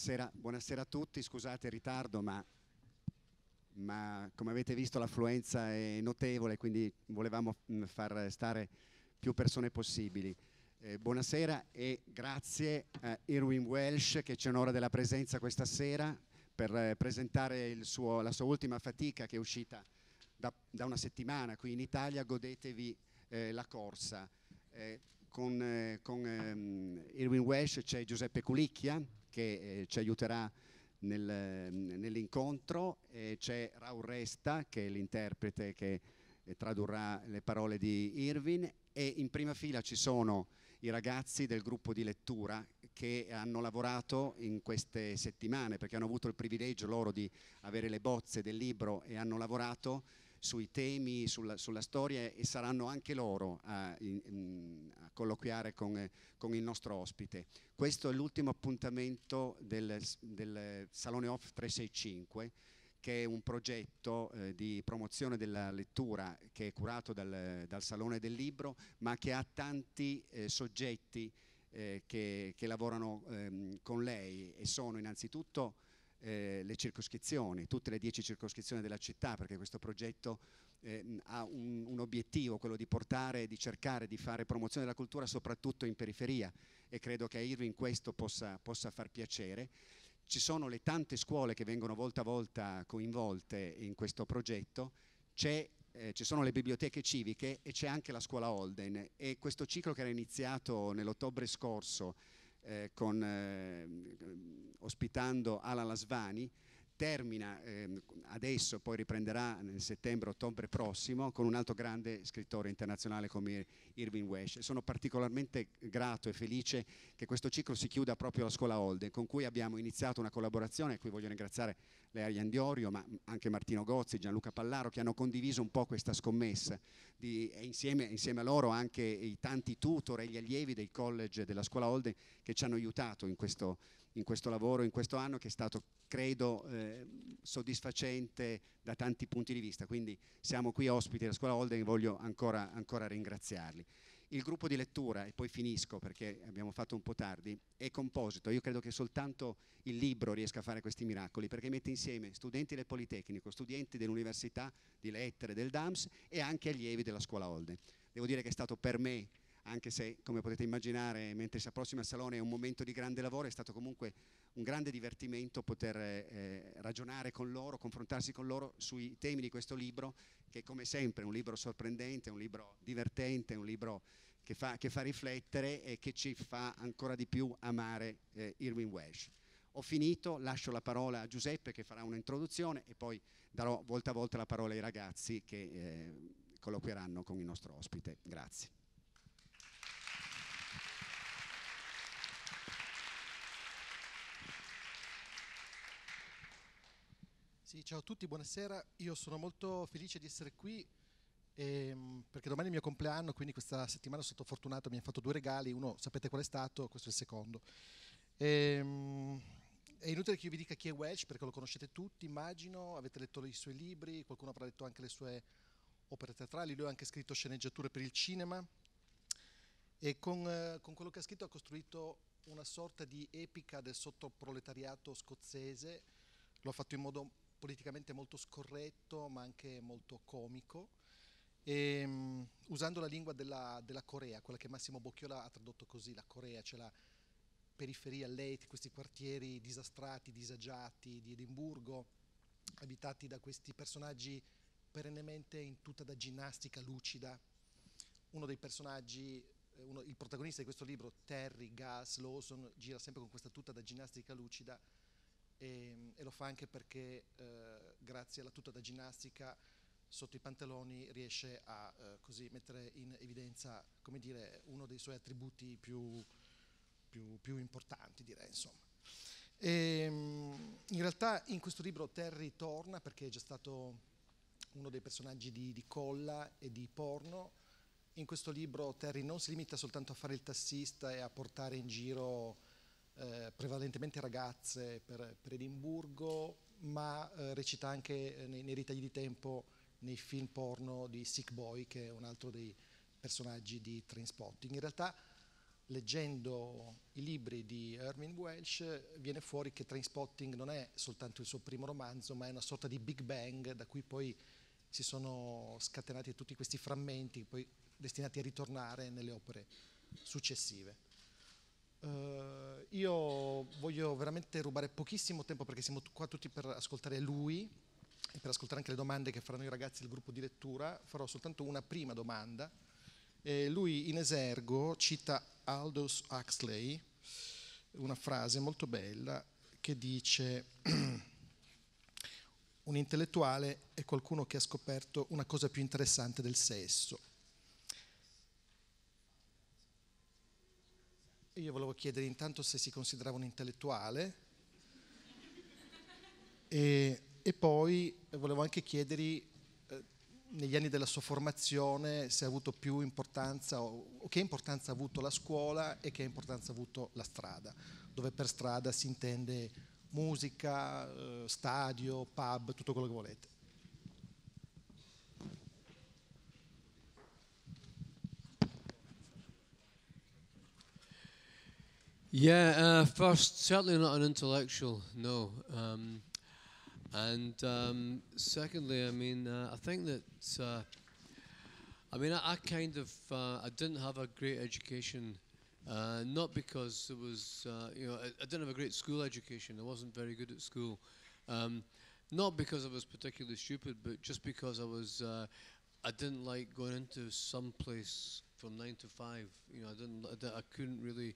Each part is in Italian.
Buonasera, buonasera, a tutti, scusate il ritardo, ma, ma come avete visto l'affluenza è notevole, quindi volevamo mm, far stare più persone possibili. Eh, buonasera e grazie a Irwin Welsh che ci onora della presenza questa sera per eh, presentare suo, la sua ultima fatica che è uscita da, da una settimana qui in Italia, godetevi eh, la corsa. Eh, con, eh, con ehm, Irwin Welsh c'è Giuseppe Culicchia, che eh, ci aiuterà nel, mm, nell'incontro. c'è Raul Resta, che è l'interprete che eh, tradurrà le parole di Irvin e in prima fila ci sono i ragazzi del gruppo di lettura che hanno lavorato in queste settimane perché hanno avuto il privilegio loro di avere le bozze del libro e hanno lavorato sui temi, sulla, sulla, storia e saranno anche loro a, in, a colloquiare con, con, il nostro ospite. Questo è l'ultimo appuntamento del, del Salone Off 365 che è un progetto eh, di promozione della lettura che è curato dal, dal Salone del Libro, ma che ha tanti eh, soggetti eh, che, che, lavorano ehm, con lei e sono innanzitutto eh, le circoscrizioni, tutte le dieci circoscrizioni della città, perché questo progetto eh, ha un, un, obiettivo, quello di portare, di cercare di fare promozione della cultura soprattutto in periferia e credo che a Irving questo possa, possa far piacere. Ci sono le tante scuole che vengono volta a volta coinvolte in questo progetto, c'è eh, ci sono le biblioteche civiche e c'è anche la scuola Holden e questo ciclo che era iniziato nell'ottobre scorso eh, con, eh, ospitando Ala Lasvani, termina ehm, adesso, poi riprenderà nel settembre-ottobre prossimo con un altro grande scrittore internazionale come Irving Wesh. Sono particolarmente grato e felice che questo ciclo si chiuda proprio alla Scuola Holden, con cui abbiamo iniziato una collaborazione, a cui voglio ringraziare Leia Diorio, ma anche Martino Gozzi, Gianluca Pallaro, che hanno condiviso un po' questa scommessa, di, e insieme, insieme, a loro anche i tanti tutor e gli allievi del college della Scuola Holden che ci hanno aiutato in questo in questo lavoro, in questo anno che è stato, credo, eh, soddisfacente da tanti punti di vista. Quindi siamo qui ospiti della scuola Holden e voglio ancora, ancora ringraziarli. Il gruppo di lettura, e poi finisco perché abbiamo fatto un po' tardi, è composito. Io credo che soltanto il libro riesca a fare questi miracoli perché mette insieme studenti del Politecnico, studenti dell'Università di Lettere del DAMS e anche allievi della scuola Olde. Devo dire che è stato per me anche se come potete immaginare mentre si approssima al salone è un momento di grande lavoro, è stato comunque un grande divertimento poter eh, ragionare con loro, confrontarsi con loro sui temi di questo libro che come sempre è un libro sorprendente, un libro divertente, un libro che fa, che fa riflettere e che ci fa ancora di più amare eh, Irwin Welsh. Ho finito, lascio la parola a Giuseppe che farà un'introduzione e poi darò volta a volta la parola ai ragazzi che eh, colloquieranno con il nostro ospite. Grazie. Sì, ciao a tutti, buonasera. Io sono molto felice di essere qui ehm, perché domani è il mio compleanno, quindi questa settimana sono stato fortunato, mi ha fatto due regali, uno sapete qual è stato, questo è il secondo. Ehm, è inutile che io vi dica chi è Welsh perché lo conoscete tutti, immagino, avete letto i suoi libri, qualcuno avrà letto anche le sue opere teatrali, lui ha anche scritto sceneggiature per il cinema e con, eh, con quello che ha scritto ha costruito una sorta di epica del sottoproletariato scozzese, lo ha fatto in modo politicamente molto scorretto ma anche molto comico, e, um, usando la lingua della, della, Corea, quella che Massimo Bocchiola ha tradotto così, la Corea, cioè la periferia, Leyte, questi quartieri disastrati, disagiati di Edimburgo, abitati da questi personaggi perennemente in tutta da ginnastica lucida. Uno dei personaggi eh, uno, il protagonista di questo libro, Terry Gas Lawson, gira sempre con questa tuta da ginnastica lucida e, ehm, e lo fa anche perché eh, grazie alla tuta da ginnastica sotto i pantaloni riesce a eh, così mettere in evidenza dire, uno dei suoi attributi più, più, più importanti direi insomma. E, ehm, in realtà in questo libro Terry torna perché è già stato uno dei personaggi di, di Colla e di Porno. In questo libro Terry non si limita soltanto a fare il tassista e a portare in giro eh, prevalentemente ragazze per, per Edimburgo, ma eh, recita anche eh, nei, nei, ritagli di tempo nei film porno di Sick Boy, che è un altro dei personaggi di Trainspotting. In realtà, leggendo i libri di Herman Welsh, viene fuori che Trainspotting non è soltanto il suo primo romanzo, ma è una sorta di Big Bang da cui poi si sono scatenati tutti questi frammenti, poi destinati a ritornare nelle opere successive. Uh, io voglio veramente rubare pochissimo tempo perché siamo qua tutti per ascoltare lui e per ascoltare anche le domande che faranno i ragazzi del gruppo di lettura. Farò soltanto una prima domanda. Eh, lui in esergo cita Aldous Huxley, una frase molto bella che dice un intellettuale è qualcuno che ha scoperto una cosa più interessante del sesso. Io volevo chiedere intanto se si considerava un intellettuale e, e poi volevo anche chiedergli eh, negli anni della sua formazione se ha avuto più importanza o, o che importanza ha avuto la scuola e che importanza ha avuto la strada, dove per strada si intende musica, eh, stadio, pub, tutto quello che volete. Yeah, uh, first, certainly not an intellectual, no. Um, and um, secondly, I mean, uh, I think that, uh, I mean, I, I kind of, uh, I didn't have a great education, uh, not because it was, uh, you know, I, I, didn't have a great school education. I wasn't very good at school. Um, not because I was particularly stupid, but just because I was, I didn't like going into some place from nine to five. You know, I didn't, I, I couldn't really,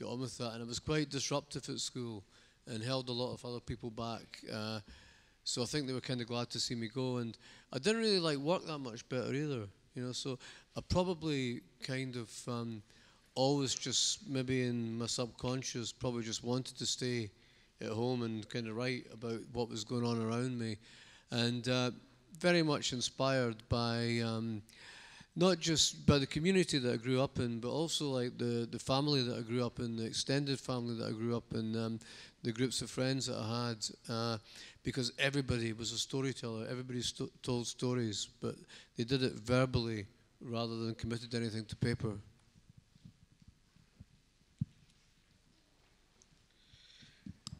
got on with that. And it was quite disruptive at school and held a lot of other people back. Uh, so I think they were kind of glad to see me go. And I didn't really like work that much better either, you know. So I probably kind of um, always just maybe in my subconscious probably just wanted to stay at home and kind of write about what was going on around me. And uh, very much inspired by. Um, not just by the community that I grew up in, but also like the, the family that I grew up in, the extended family that I grew up in, um, the groups of friends that I had, uh, because everybody was a storyteller. Everybody sto told stories, but they did it verbally rather than committed anything to paper.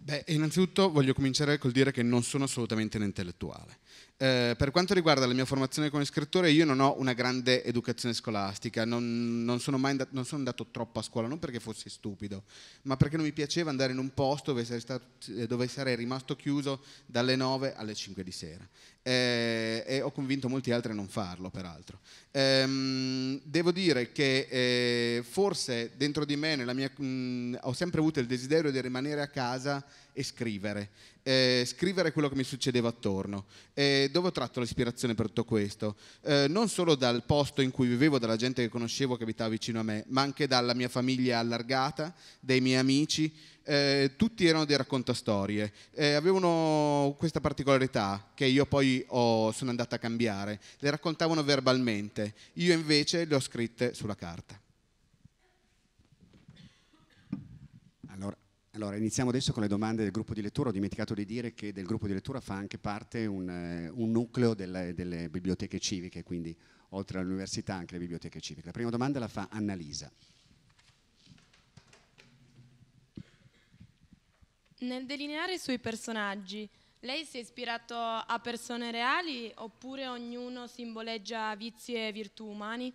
Beh, innanzitutto voglio cominciare col dire che non sono assolutamente un intellettuale. Eh, per quanto riguarda la mia formazione come scrittore, io non ho una grande educazione scolastica, non, non sono mai andato, non sono andato troppo a scuola, non perché fossi stupido, ma perché non mi piaceva andare in un posto dove sarei, stato, eh, dove sarei rimasto chiuso dalle 9 alle 5 di sera eh, e ho convinto molti altri a non farlo peraltro. Ehm, devo dire che eh, forse dentro di me mia, mh, ho sempre avuto il desiderio di rimanere a casa e scrivere, eh, scrivere quello che mi succedeva attorno. E dove ho tratto l'ispirazione per tutto questo? Eh, non solo dal posto in cui vivevo, dalla gente che conoscevo che abitava vicino a me, ma anche dalla mia famiglia allargata, dai miei amici eh, tutti erano dei raccontastorie, eh, avevano questa particolarità che io poi ho, sono andata a cambiare, le raccontavano verbalmente, io invece le ho scritte sulla carta. Allora, allora, iniziamo adesso con le domande del gruppo di lettura. Ho dimenticato di dire che del gruppo di lettura fa anche parte un, eh, un nucleo delle, delle biblioteche civiche, quindi oltre all'università anche le biblioteche civiche. La prima domanda la fa Annalisa. Nel delineare i suoi personaggi, lei si è ispirato a persone reali oppure ognuno simboleggia vizi e virtù umani?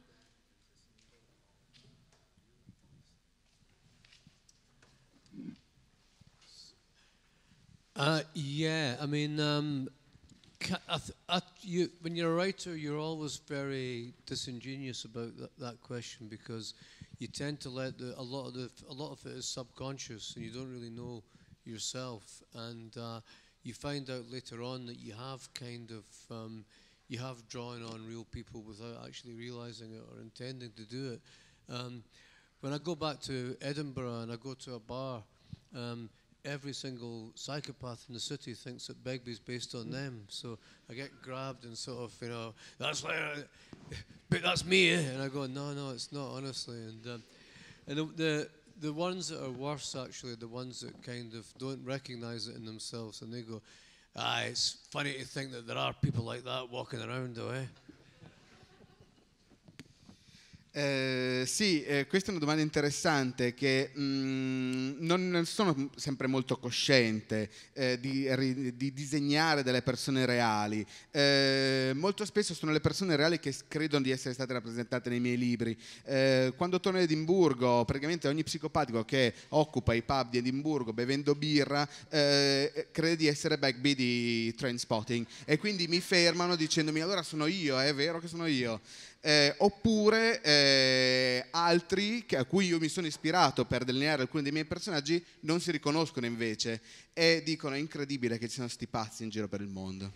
Uh, yeah, I mean, um, you, when you're a writer, you're always very disingenuous about that, that question because you tend to let the, a lot of the, a lot of it is subconscious, and you don't really know yourself, and uh, you find out later on that you have kind of um, you have drawn on real people without actually realizing it or intending to do it. Um, when I go back to Edinburgh and I go to a bar, um, every single psychopath in the city thinks that Begbie's based on them. So I get grabbed and sort of, you know, that's but that's me, eh? and I go, no, no, it's not, honestly. And um, and the, the, the ones that are worse, actually, the ones that kind of don't recognize it in themselves and they go, ah, it's funny to think that there are people like that walking around, though, eh? Eh, sì, eh, questa è una domanda interessante che mh, mm, non sono sempre molto cosciente eh, di, di, disegnare delle persone reali. Eh, molto spesso sono le persone reali che credono di essere state rappresentate nei miei libri. Eh, quando torno ad Edimburgo, praticamente ogni psicopatico che occupa i pub di Edimburgo bevendo birra eh, crede di essere Bagby di Trainspotting e quindi mi fermano dicendomi allora sono io, è vero che sono io eh, oppure eh, altri che, a cui io mi sono ispirato per delineare alcuni dei miei personaggi non si riconoscono invece e dicono è incredibile che ci siano sti pazzi in giro per il mondo.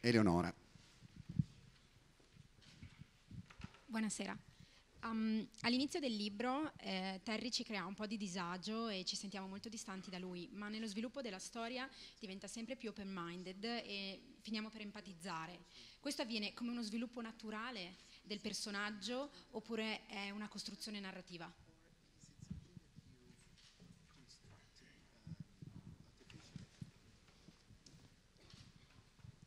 Eleonora. Buonasera. Um, all'inizio del libro eh, Terry ci crea un po' di disagio e ci sentiamo molto distanti da lui, ma nello sviluppo della storia diventa sempre più open-minded e finiamo per empatizzare. Questo avviene come uno sviluppo naturale del personaggio oppure è una costruzione narrativa?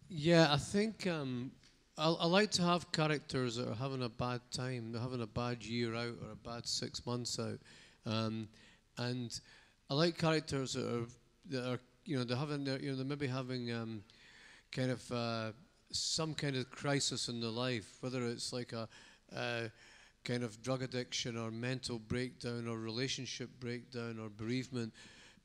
Yeah, I think um, I, I, like to have characters that are having a bad time, they're having a bad year out or a bad six months out, um, and I like characters that are that are you know they're having they're, you know they're maybe having um, kind of uh, some kind of crisis in their life, whether it's like a, a kind of drug addiction or mental breakdown or relationship breakdown or bereavement.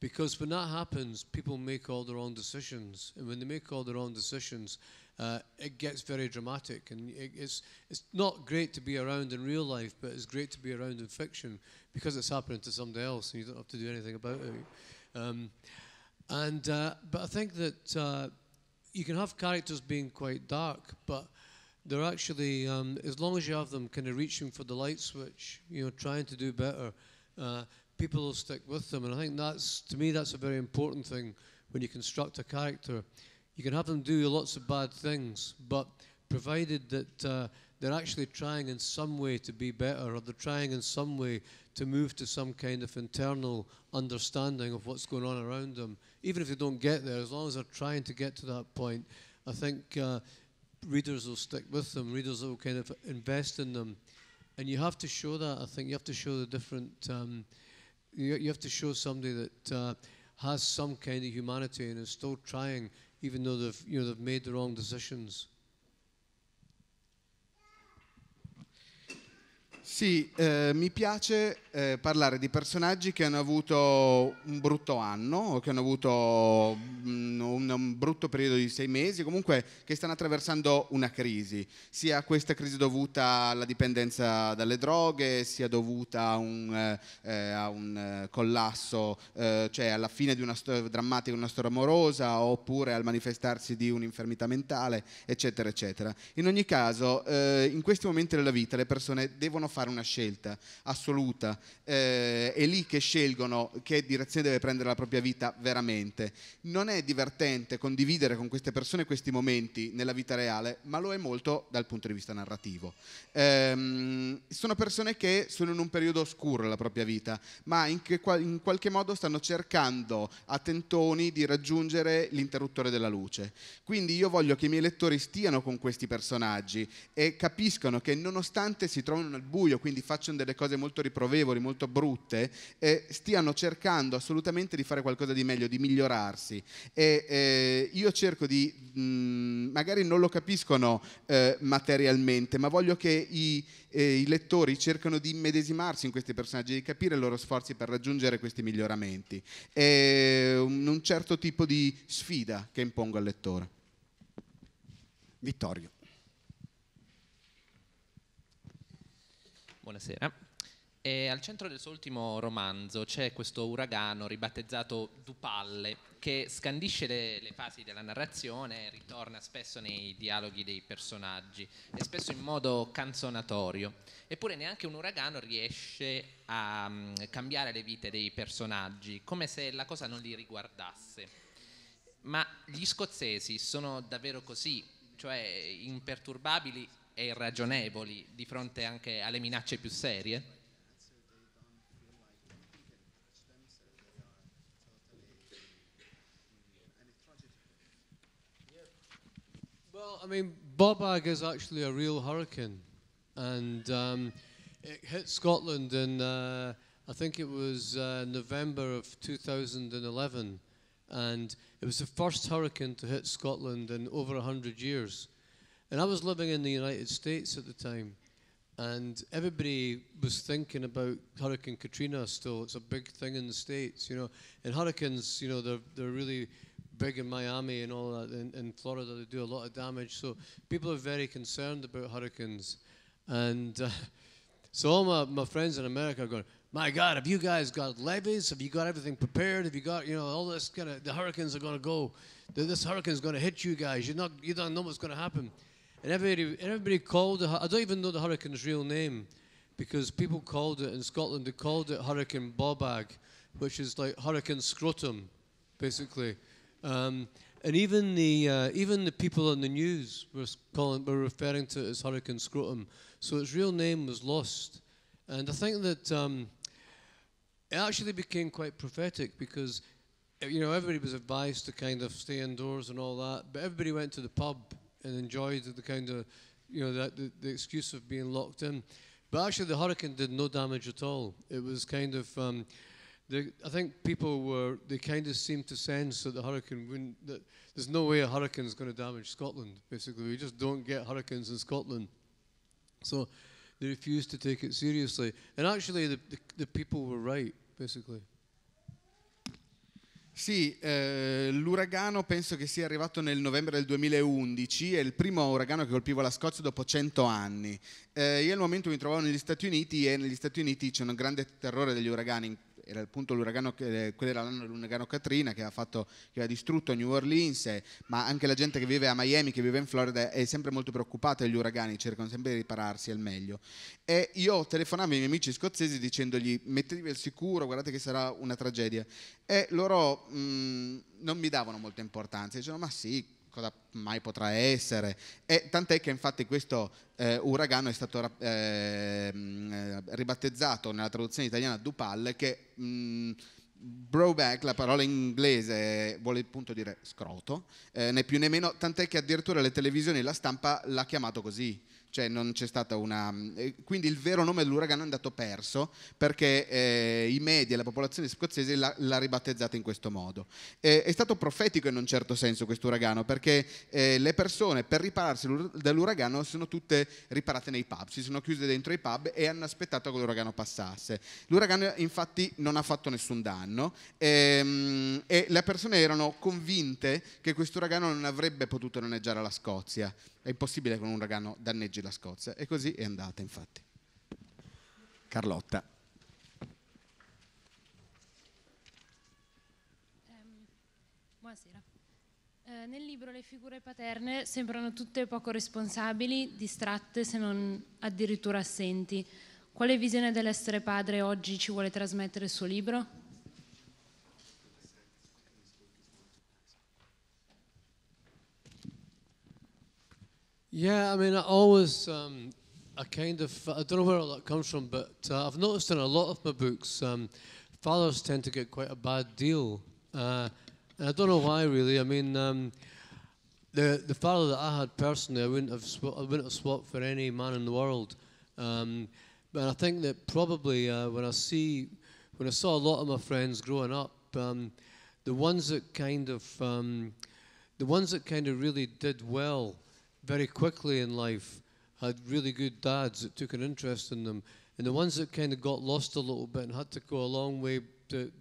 Because when that happens, people make all the wrong decisions. And when they make all the wrong decisions, uh, it gets very dramatic. And it, it's, it's not great to be around in real life, but it's great to be around in fiction because it's happening to somebody else and you don't have to do anything about it. Um, and, uh, but I think that uh, you can have characters being quite dark, but they're actually, um, as long as you have them kind of reaching for the light switch, you know, trying to do better, uh, people will stick with them. And I think that's, to me, that's a very important thing when you construct a character. You can have them do lots of bad things, but provided that uh, they're actually trying in some way to be better or they're trying in some way to move to some kind of internal understanding of what's going on around them. Even if they don't get there, as long as they're trying to get to that point, I think uh, readers will stick with them, readers will kind of invest in them. And you have to show that, I think. You have to show the different, um, you, you, have to show somebody that uh, has some kind of humanity and is still trying, even though they've, you know, they've made the wrong decisions. Sì, eh, mi piace eh, parlare di personaggi che hanno avuto un brutto anno o che hanno avuto mh, mm, un, un, brutto periodo di sei mesi, comunque che stanno attraversando una crisi, sia questa crisi dovuta alla dipendenza dalle droghe, sia dovuta a un, eh, eh a un eh, collasso, eh, cioè alla fine di una storia drammatica, una storia amorosa, oppure al manifestarsi di un'infermità mentale, eccetera, eccetera. In ogni caso, in questi momenti della vita le persone devono fare una scelta assoluta, eh, è lì che scelgono che direzione deve prendere la propria vita veramente. Non è divertente condividere con queste persone questi momenti nella vita reale, ma lo è molto dal punto di vista narrativo. Eh, sono persone che sono in un periodo oscuro della propria vita, ma in, che, in qualche modo stanno cercando a tentoni di raggiungere l'interruttore della luce. Quindi io voglio che i miei lettori stiano con questi personaggi e capiscano che nonostante si trovino nel buio, buio, quindi facciano delle cose molto riprovevoli, molto brutte, eh, stiano cercando assolutamente di fare qualcosa di meglio, di migliorarsi. E, eh, io cerco di, mh, mm, magari non lo capiscono eh, materialmente, ma voglio che i, eh, i lettori cercano di immedesimarsi in questi personaggi, di capire i loro sforzi per raggiungere questi miglioramenti. È un, un certo tipo di sfida che impongo al lettore. Vittorio. Buonasera. E al centro del suo ultimo romanzo c'è questo uragano ribattezzato Dupalle che scandisce le, le fasi della narrazione e ritorna spesso nei dialoghi dei personaggi e spesso in modo canzonatorio. Eppure neanche un uragano riesce a um, cambiare le vite dei personaggi, come se la cosa non li riguardasse. Ma gli scozzesi sono davvero così, cioè imperturbabili e irragionevoli di fronte anche alle minacce più serie? Well, I mean, Bobag is actually a real hurricane, and um, it hit Scotland in, uh, I think it was uh, November of 2011, and it was the first hurricane to hit Scotland in over 100 years. And I was living in the United States at the time, and everybody was thinking about Hurricane Katrina still. It's a big thing in the States, you know. And hurricanes, you know, they're, they're really big in Miami and all that. In, in Florida, they do a lot of damage. So people are very concerned about hurricanes. And uh, so all my, my friends in America are going, my God, have you guys got levees? Have you got everything prepared? Have you got, you know, all this kind of, the hurricanes are going to go. This hurricane's going to hit you guys. You're not, you don't know what's going to happen. And everybody, everybody called it, I don't even know the hurricane's real name because people called it, in Scotland, they called it Hurricane Bobag, which is like Hurricane Scrotum, basically. Um, and even the, uh, even the people on the news were, calling, were referring to it as Hurricane Scrotum. So its real name was lost. And I think that um, it actually became quite prophetic because, you know, everybody was advised to kind of stay indoors and all that, but everybody went to the pub and enjoyed the kind of, you know, that, the, the, excuse of being locked in. But actually, the hurricane did no damage at all. It was kind of, um, the, I think people were, they kind of seemed to sense that the hurricane wouldn't, that there's no way a hurricane is going to damage Scotland, basically. We just don't get hurricanes in Scotland. So they refused to take it seriously. And actually, the, the, the people were right, basically. Sì, eh, l'uragano penso che sia arrivato nel novembre del 2011, è il primo uragano che colpiva la Scozia dopo 100 anni. Eh, io al momento mi trovavo negli Stati Uniti e negli Stati Uniti c'è un grande terrore degli uragani, era appunto l'uragano, quello era l'anno dell'uragano Katrina che, fatto, che aveva, distrutto New Orleans, ma anche la gente che vive a Miami, che vive in Florida, è sempre molto preoccupata degli uragani, cercano sempre di ripararsi al meglio. E io telefonavo ai miei amici scozzesi dicendogli mettetevi al sicuro, guardate che sarà una tragedia. E loro mh, mm, non mi davano molta importanza, dicevano ma sì, cosa mai potrà essere. E tant'è che infatti questo eh, uragano è stato eh, ribattezzato nella traduzione italiana Dupal che mh, la parola inglese, vuole appunto dire scroto, eh, né più né meno, tant'è che addirittura le televisioni e la stampa l'ha chiamato così cioè non c'è stata una... Mm, quindi il vero nome dell'uragano è andato perso perché eh, i media, la popolazione scozzese l'ha, l'ha ribattezzata in questo modo. Eh, è stato profetico in un certo senso questo uragano perché eh, le persone per ripararsi dall'uragano sono tutte riparate nei pub, si sono chiuse dentro i pub e hanno aspettato che l'uragano passasse. L'uragano infatti non ha fatto nessun danno ehm, e le persone erano convinte che questo uragano non avrebbe potuto danneggiare la Scozia è impossibile che un uragano danneggi la Scozia e così è andata infatti. Carlotta. Um, buonasera. Eh, nel libro le figure paterne sembrano tutte poco responsabili, distratte se non addirittura assenti. Quale visione dell'essere padre oggi ci vuole trasmettere il suo libro? Yeah, I mean, I always, um, I kind of, I don't know where all that comes from, but uh, I've noticed in a lot of my books, um, fathers tend to get quite a bad deal. Uh, and I don't know why, really. I mean, um, the the father that I had personally, I wouldn't have, sw- I wouldn't have swapped for any man in the world. Um, but I think that probably uh, when I see, when I saw a lot of my friends growing up, um, the ones that kind of, um, the ones that kind of really did well very quickly in life had really good dads that took an interest in them. And the ones that kind of got lost a little bit and had to go a long way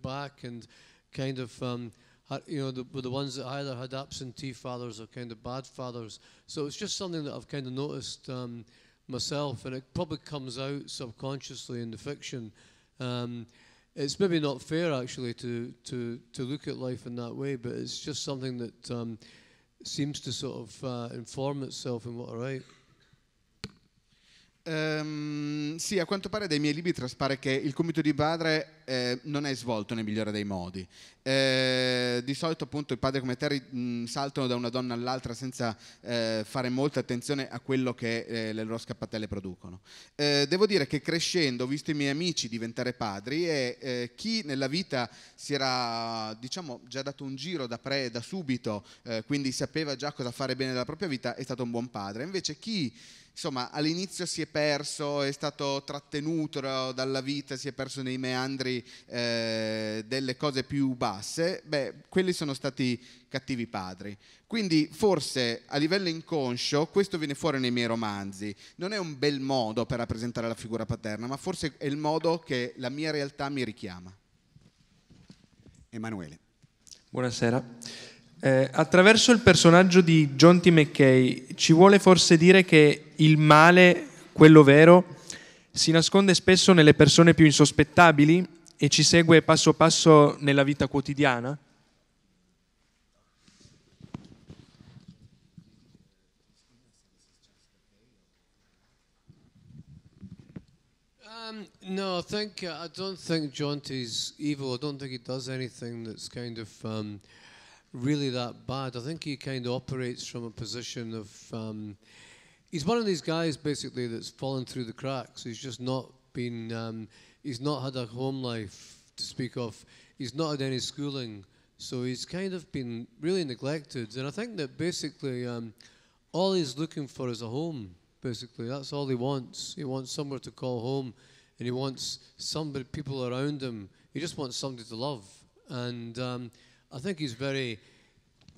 back and kind of, um, had, you know, the, were the ones that either had absentee fathers or kind of bad fathers. So it's just something that I've kind of noticed um, myself, and it probably comes out subconsciously in the fiction. Um, it's maybe not fair actually to, to, to look at life in that way, but it's just something that um, seems to sort of uh, inform itself in what I write. Um, sì, a quanto pare dai miei libri traspare che il compito di padre eh, non è svolto nel migliore dei modi. Eh, di solito appunto i padri come Terry mh, saltano da una donna all'altra senza eh, fare molta attenzione a quello che eh, le loro scappatelle producono. Eh, devo dire che crescendo ho visto i miei amici diventare padri e eh, chi nella vita si era diciamo già dato un giro da pre da subito, quindi sapeva già cosa fare bene della propria vita, è stato un buon padre. Invece chi insomma, all'inizio si è perso, è stato trattenuto dalla vita, si è perso nei meandri eh, delle cose più basse, beh, quelli sono stati cattivi padri. Quindi forse a livello inconscio questo viene fuori nei miei romanzi. Non è un bel modo per rappresentare la figura paterna, ma forse è il modo che la mia realtà mi richiama. Emanuele. Buonasera. Eh, attraverso il personaggio di John T. McKay ci vuole forse dire che il male, quello vero, si nasconde spesso nelle persone più insospettabili e ci segue passo passo nella vita quotidiana? Um, no, I think uh, I don't think Jonty's evil. I don't think he does anything that's kind of um, really that bad. I think he kind of operates from a position of. Um, he's one of these guys basically that's fallen through the cracks. He's just not been. Um, he's not had a home life to speak of. He's not had any schooling, so he's kind of been really neglected. And I think that basically um, all he's looking for is a home. Basically, that's all he wants. He wants somewhere to call home, and he wants somebody, people around him. He just wants somebody to love. And um, I think he's very,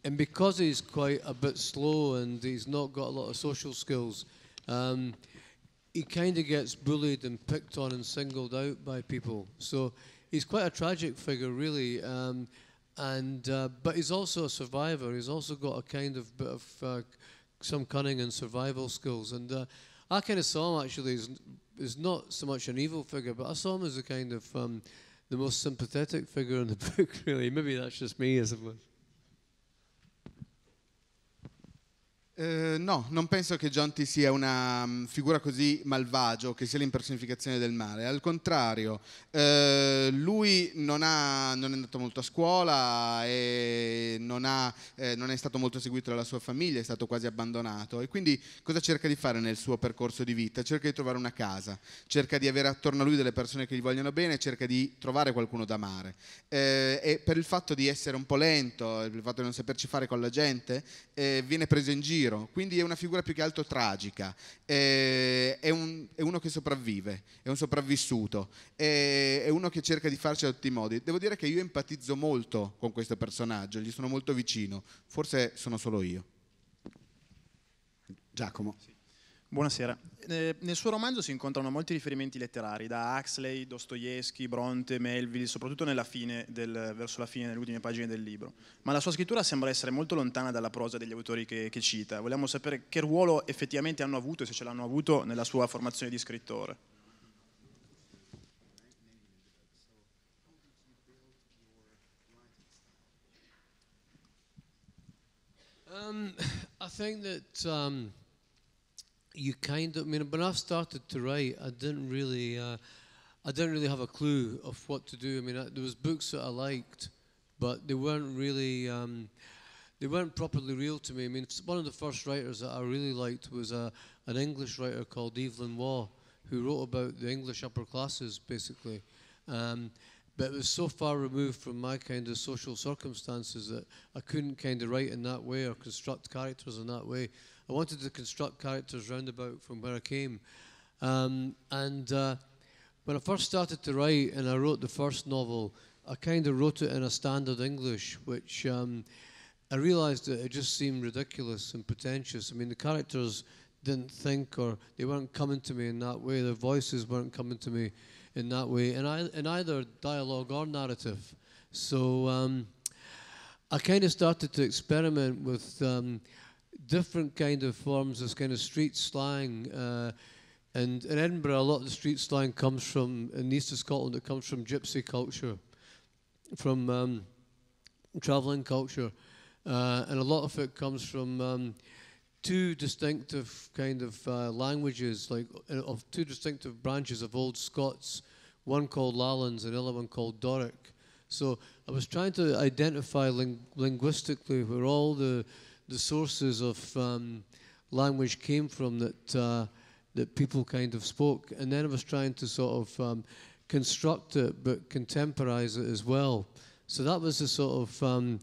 and because he's quite a bit slow and he's not got a lot of social skills, um, he kind of gets bullied and picked on and singled out by people. So he's quite a tragic figure, really. Um, and uh, but he's also a survivor. He's also got a kind of bit of uh, some cunning and survival skills. And uh, I kind of saw him actually is not so much an evil figure, but I saw him as a kind of um, the most sympathetic figure in the book, really. Maybe that's just me, I suppose. Eh, no, non penso che Jonti sia una um, figura così malvagio, che sia l'impersonificazione del male. Al contrario, eh, lui non, ha, non, è andato molto a scuola, e non, ha, eh, non, è stato molto seguito dalla sua famiglia, è stato quasi abbandonato. E quindi cosa cerca di fare nel suo percorso di vita? Cerca di trovare una casa, cerca di avere attorno a lui delle persone che gli vogliono bene, cerca di trovare qualcuno da amare. Eh, e per il fatto di essere un po' lento, il fatto di non saperci fare con la gente, eh, viene preso in giro giro, quindi è una figura più che altro tragica, è, è, un, è uno che sopravvive, è un sopravvissuto, è, è uno che cerca di farci a tutti i modi. Devo dire che io empatizzo molto con questo personaggio, gli sono molto vicino, forse sono solo io. Giacomo. Sì. Buonasera. Eh, nel suo romanzo si incontrano molti riferimenti letterari, da Huxley, Dostoevsky, Bronte, Melville, soprattutto del, verso la fine, nelle ultime pagine del libro. Ma la sua scrittura sembra essere molto lontana dalla prosa degli autori che, che cita. Vogliamo sapere che ruolo effettivamente hanno avuto e se ce l'hanno avuto nella sua formazione di scrittore. Um, I think that um you kind of, I mean, when I started to write, I didn't really, uh, I didn't really have a clue of what to do. I mean, I, there was books that I liked, but they weren't really, um, they weren't properly real to me. I mean, one of the first writers that I really liked was a, uh, an English writer called Evelyn Waugh, who wrote about the English upper classes, basically. Um, but it was so far removed from my kind of social circumstances that I couldn't kind of write in that way or construct characters in that way. I wanted to construct characters roundabout from where I came. Um, and uh, when I first started to write and I wrote the first novel, I kind of wrote it in a standard English, which um, I realized that it just seemed ridiculous and pretentious. I mean, the characters didn't think or they weren't coming to me in that way, their voices weren't coming to me in that way, in, I, in either dialogue or narrative. So um, I kind of started to experiment with. Um, different kind of forms, this kind of street slang. Uh, and in Edinburgh, a lot of the street slang comes from, in the east of Scotland, it comes from gypsy culture, from um, travelling culture. Uh, and a lot of it comes from um, two distinctive kind of uh, languages, like uh, of two distinctive branches of Old Scots, one called Lallans and the other one called Doric. So I was trying to identify ling linguistically where all the the sources of um, language came from that uh, that people kind of spoke, and then I was trying to sort of um, construct it but contemporize it as well. So that was the sort of um,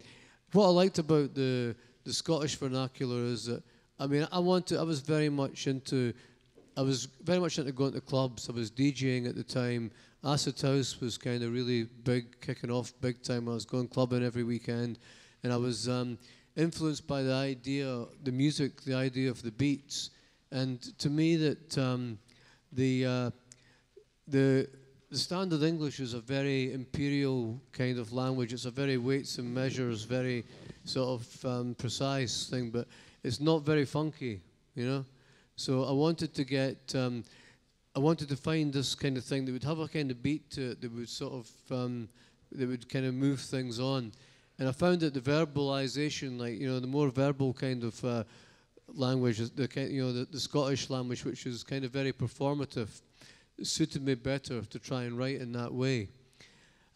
what I liked about the the Scottish vernacular is that I mean I wanted I was very much into I was very much into going to clubs. I was DJing at the time. Acid House was kind of really big, kicking off big time. I was going clubbing every weekend, and I was um, influenced by the idea, the music, the idea of the beats. And to me, that um, the, uh, the, the standard English is a very imperial kind of language. It's a very weights and measures, very sort of um, precise thing, but it's not very funky, you know? So I wanted to get, um, I wanted to find this kind of thing that would have a kind of beat to it that would sort of, um, that would kind of move things on. And I found that the verbalization, like, you know, the more verbal kind of uh, language, the kind, you know, the, the Scottish language, which is kind of very performative, suited me better to try and write in that way.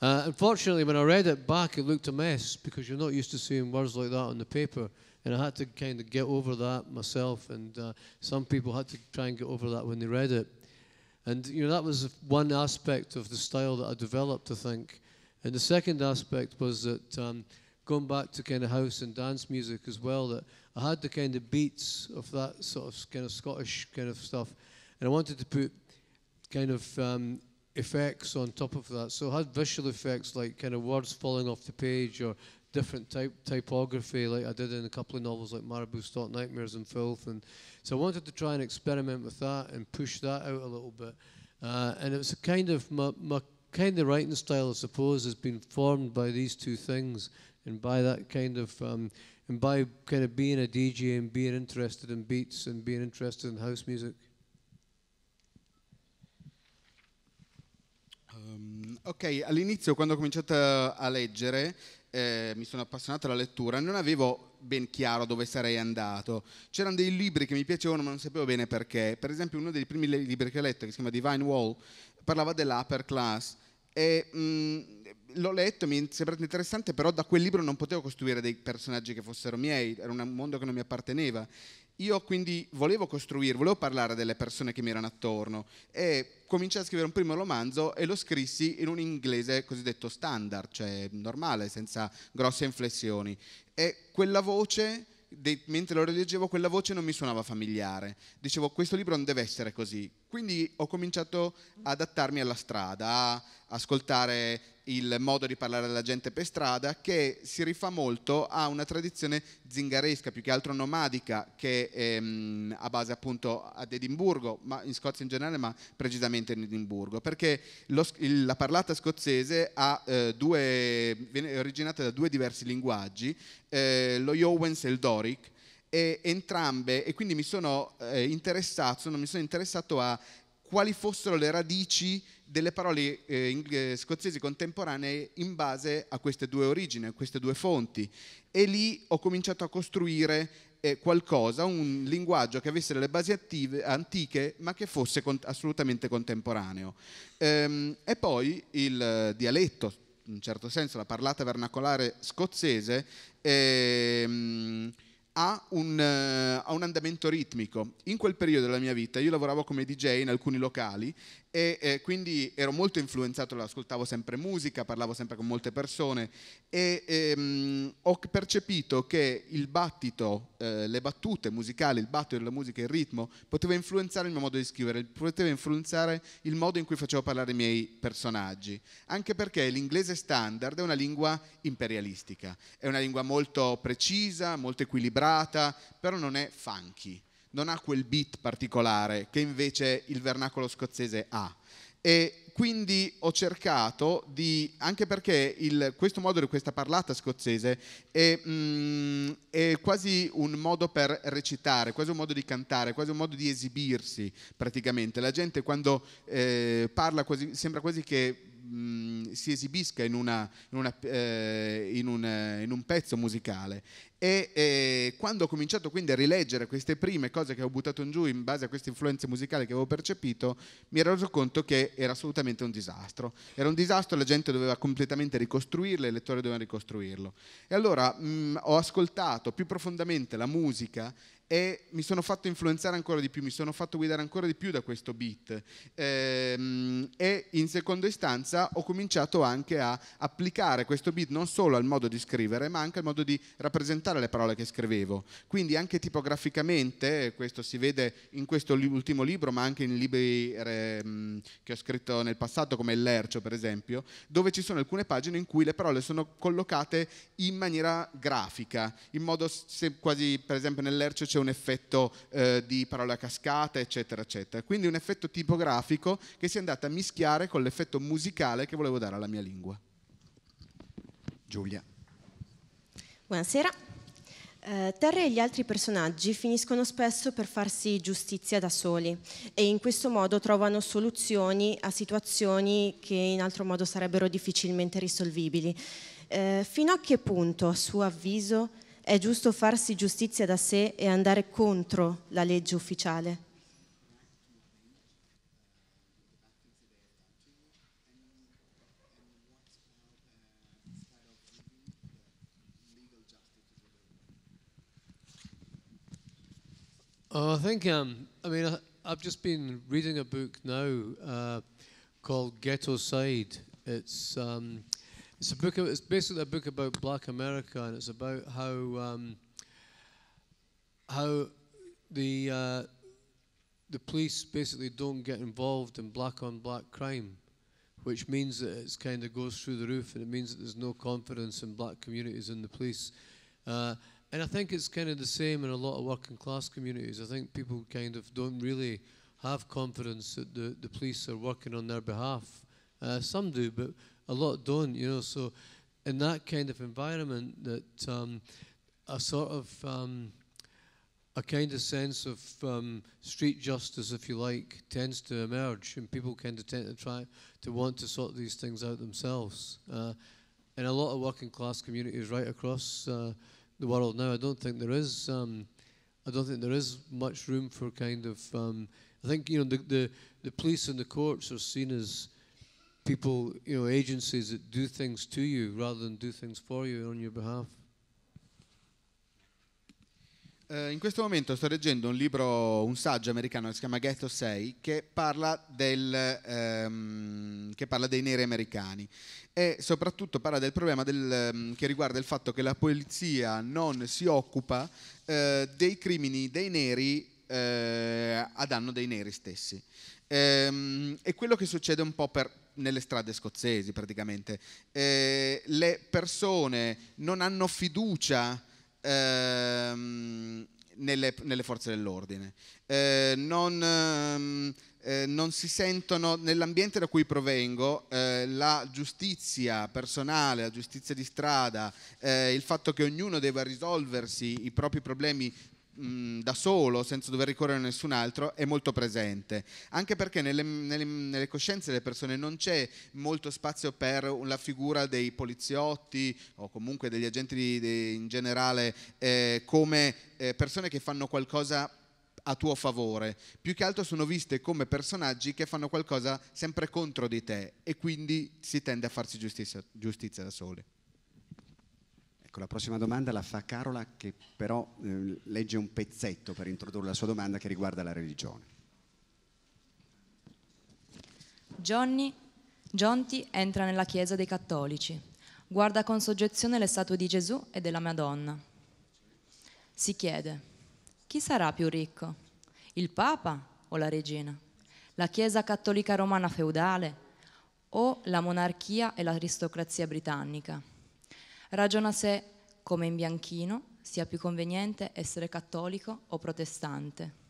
Uh, unfortunately, when I read it back, it looked a mess because you're not used to seeing words like that on the paper. And I had to kind of get over that myself. And uh, some people had to try and get over that when they read it. And, you know, that was one aspect of the style that I developed, I think. And the second aspect was that um, going back to kind of house and dance music as well, that I had the kind of beats of that sort of kind of Scottish kind of stuff, and I wanted to put kind of um, effects on top of that. So I had visual effects like kind of words falling off the page or different type typography like I did in a couple of novels like Marabou Stock Nightmares and Filth and so I wanted to try and experiment with that and push that out a little bit uh, and it was a kind of my, my kind of writing style, I suppose, has been formed by these two things, and by that kind of, um, and by kind of being a DJ and being interested in beats and being interested in house music. Um, ok, all'inizio quando ho cominciato a leggere eh, mi sono appassionato alla lettura, non avevo ben chiaro dove sarei andato. C'erano dei libri che mi piacevano ma non sapevo bene perché. Per esempio uno dei primi libri che ho letto, che si chiama Divine Wall, parlava dell'upper class e, mh, l'ho letto, mi è sembrato interessante, però da quel libro non potevo costruire dei personaggi che fossero miei, era un mondo che non mi apparteneva. Io quindi volevo costruire, volevo parlare delle persone che mi erano attorno e cominciai a scrivere un primo romanzo e lo scrissi in un inglese cosiddetto standard, cioè normale, senza grosse inflessioni. E quella voce de- mentre lo rileggevo quella voce non mi suonava familiare. Dicevo questo libro non deve essere così. Quindi ho cominciato ad adattarmi alla strada, a ascoltare il modo di parlare alla gente per strada, che si rifà molto a una tradizione zingaresca, più che altro nomadica, che è ehm, a base appunto ad Edimburgo, ma in Scozia in generale, ma precisamente in Edimburgo, perché lo, il, la parlata scozzese ha, eh, due, viene originata da due diversi linguaggi, eh, lo Owens e il Doric, e entrambe, e quindi mi sono, eh, interessato, sono, mi sono interessato a quali fossero le radici delle parole eh, eh, scozzesi contemporanee in base a queste due origini, a queste due fonti. E lì ho cominciato a costruire eh, qualcosa, un linguaggio che avesse delle basi attive, antiche, ma che fosse con- assolutamente contemporaneo. Ehm, e poi il eh, dialetto, in certo senso, la parlata vernacolare scozzese. Ehm, ha un, uh, un, andamento ritmico. In quel periodo della mia vita io lavoravo come DJ in alcuni locali e eh, quindi ero molto influenzato, ascoltavo sempre musica, parlavo sempre con molte persone e ehm, ho percepito che il battito, eh, le battute musicali, il battito della musica, il ritmo, poteva influenzare il mio modo di scrivere, poteva influenzare il modo in cui facevo parlare i miei personaggi, anche perché l'inglese standard è una lingua imperialistica, è una lingua molto precisa, molto equilibrata, però non è funky non ha quel beat particolare che invece il vernacolo scozzese ha. E quindi ho cercato di, anche perché il, questo modo di questa parlata scozzese è, mm, è, quasi un modo per recitare, quasi un modo di cantare, quasi un modo di esibirsi praticamente. La gente quando eh, parla quasi, sembra quasi che mh, si esibisca in, una, in, una, eh, in, un, eh, in, un, pezzo musicale. E eh, quando ho cominciato quindi a rileggere queste prime cose che ho buttato in giù in base a queste influenze musicali che avevo percepito, mi ero reso conto che era assolutamente un disastro. Era un disastro, la gente doveva completamente ricostruirle, i lettori dovevano ricostruirlo. E allora mh, ho ascoltato più profondamente la musica e mi sono fatto influenzare ancora di più, mi sono fatto guidare ancora di più da questo beat ehm, e in seconda istanza ho cominciato anche a applicare questo beat non solo al modo di scrivere ma anche al modo di rappresentare le parole che scrivevo, quindi anche tipograficamente, questo si vede in questo ultimo libro ma anche in libri mm, che ho scritto nel passato come il Lercio per esempio, dove ci sono alcune pagine in cui le parole sono collocate in maniera grafica, in modo se, quasi per esempio nel Lercio c'è un effetto eh, di parola cascata, eccetera, eccetera. Quindi un effetto tipografico che si è andato a mischiare con l'effetto musicale che volevo dare alla mia lingua. Giulia. Buonasera. Eh, Terra e gli altri personaggi finiscono spesso per farsi giustizia da soli e in questo modo trovano soluzioni a situazioni che in altro modo sarebbero difficilmente risolvibili. Eh, fino a che punto, a suo avviso, è giusto farsi giustizia da sé e andare contro la legge ufficiale. Oh, I think, um, I mean, I've just been reading a book now uh, called Ghetto Side. It's um, It's a book. it's basically a book about Black America, and it's about how um, how the uh, the police basically don't get involved in black on black crime, which means that it kind of goes through the roof, and it means that there's no confidence in black communities in the police. Uh, and I think it's kind of the same in a lot of working class communities. I think people kind of don't really have confidence that the, the police are working on their behalf. Uh, some do, but a lot don't, you know. So, in that kind of environment, that um, a sort of um, a kind of sense of um, street justice, if you like, tends to emerge, and people kind of tend to try to want to sort these things out themselves. Uh, in a lot of working class communities right across uh, the world now, I don't think there is. Um, I don't think there is much room for kind of. Um, I think you know the, the the police and the courts are seen as people, you know, agencies that do things to you rather than do things for you on your behalf. Uh, in questo momento sto leggendo un libro, un saggio americano che si chiama Ghetto 6 che parla, del, um, che parla dei neri americani e soprattutto parla del problema del, um, che riguarda il fatto che la polizia non si occupa uh, dei crimini dei neri uh, a danno dei neri stessi. Um, e quello che succede un po' per, nelle strade scozzesi praticamente. Eh, le persone non hanno fiducia ehm, nelle, nelle, forze dell'ordine, eh, non, ehm, eh, non, si sentono, nell'ambiente da cui provengo, eh, la giustizia personale, la giustizia di strada, eh, il fatto che ognuno debba risolversi i propri problemi da solo, senza dover ricorrere a nessun altro, è molto presente. Anche perché nelle, nelle, nelle coscienze delle persone non c'è molto spazio per la figura dei poliziotti o comunque degli agenti di, di, in generale eh, come eh, persone che fanno qualcosa a tuo favore, più che altro sono viste come personaggi che fanno qualcosa sempre contro di te e quindi si tende a farsi giustizia, giustizia da soli. Ecco, la prossima domanda la fa Carola che però eh, legge un pezzetto per introdurre la sua domanda che riguarda la religione. Johnny, Giunti entra nella chiesa dei cattolici, guarda con soggezione le statue di Gesù e della Madonna. Si chiede, chi sarà più ricco? Il Papa o la Regina? La Chiesa cattolica romana feudale o la monarchia e l'aristocrazia britannica? ragiona se, come in Bianchino, sia più conveniente essere cattolico o protestante.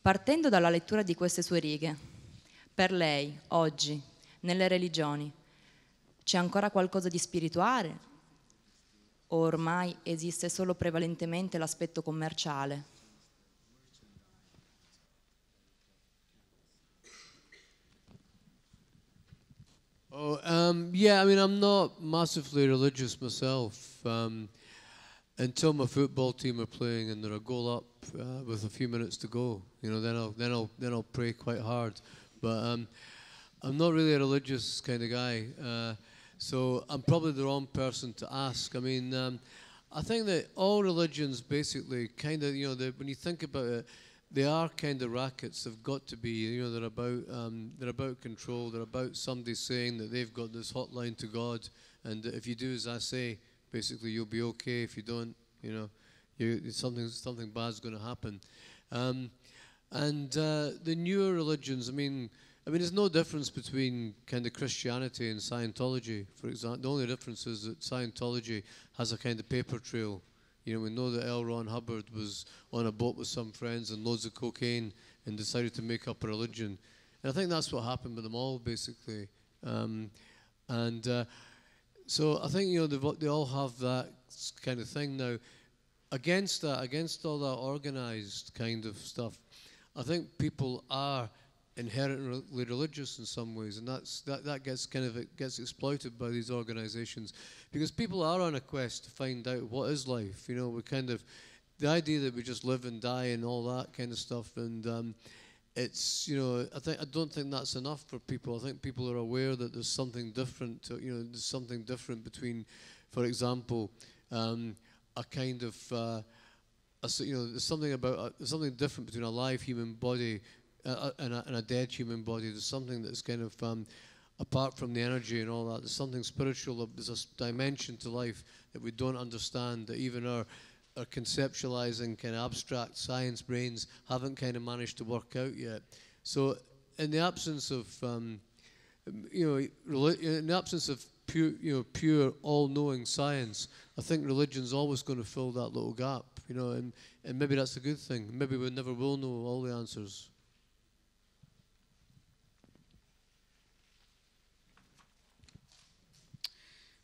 Partendo dalla lettura di queste sue righe, per lei, oggi, nelle religioni, c'è ancora qualcosa di spirituale o ormai esiste solo prevalentemente l'aspetto commerciale? Oh, um, yeah, I mean, I'm not massively religious myself. Um, until my football team are playing and they're a goal up uh, with a few minutes to go, you know, then I'll then I'll then I'll pray quite hard. But um, I'm not really a religious kind of guy, uh, so I'm probably the wrong person to ask. I mean, um, I think that all religions basically kind of, you know, when you think about it they are kind of rackets. They've got to be, you know, they're about, um, they're about control. They're about somebody saying that they've got this hotline to God, and if you do as I say, basically you'll be okay. If you don't, you know, you, something something bad's going to happen. Um, and uh, the newer religions, I mean, I mean, there's no difference between kind of Christianity and Scientology, for example. The only difference is that Scientology has a kind of paper trail you know, we know that L. Ron Hubbard was on a boat with some friends and loads of cocaine and decided to make up a religion. And I think that's what happened with them all, basically. Um, and uh, so I think, you know, they all have that kind of thing now. Against that, against all that organized kind of stuff, I think people are inherently religious in some ways, and that's that, that gets kind of gets exploited by these organisations, because people are on a quest to find out what is life. You know, we kind of the idea that we just live and die and all that kind of stuff, and um, it's you know I think I don't think that's enough for people. I think people are aware that there's something different. To, you know, there's something different between, for example, um, a kind of uh, a, you know, there's something about uh, there's something different between a live human body in, a, in, a, dead human body. There's something that's kind of um, apart from the energy and all that. There's something spiritual. There's a dimension to life that we don't understand. That even our our conceptualizing kind of abstract science brains haven't kind of managed to work out yet. So, in the absence of um, you know, in the absence of pure, you know, pure all-knowing science, I think religion's always going to fill that little gap, you know, and, and maybe that's a good thing. Maybe we never will know all the answers.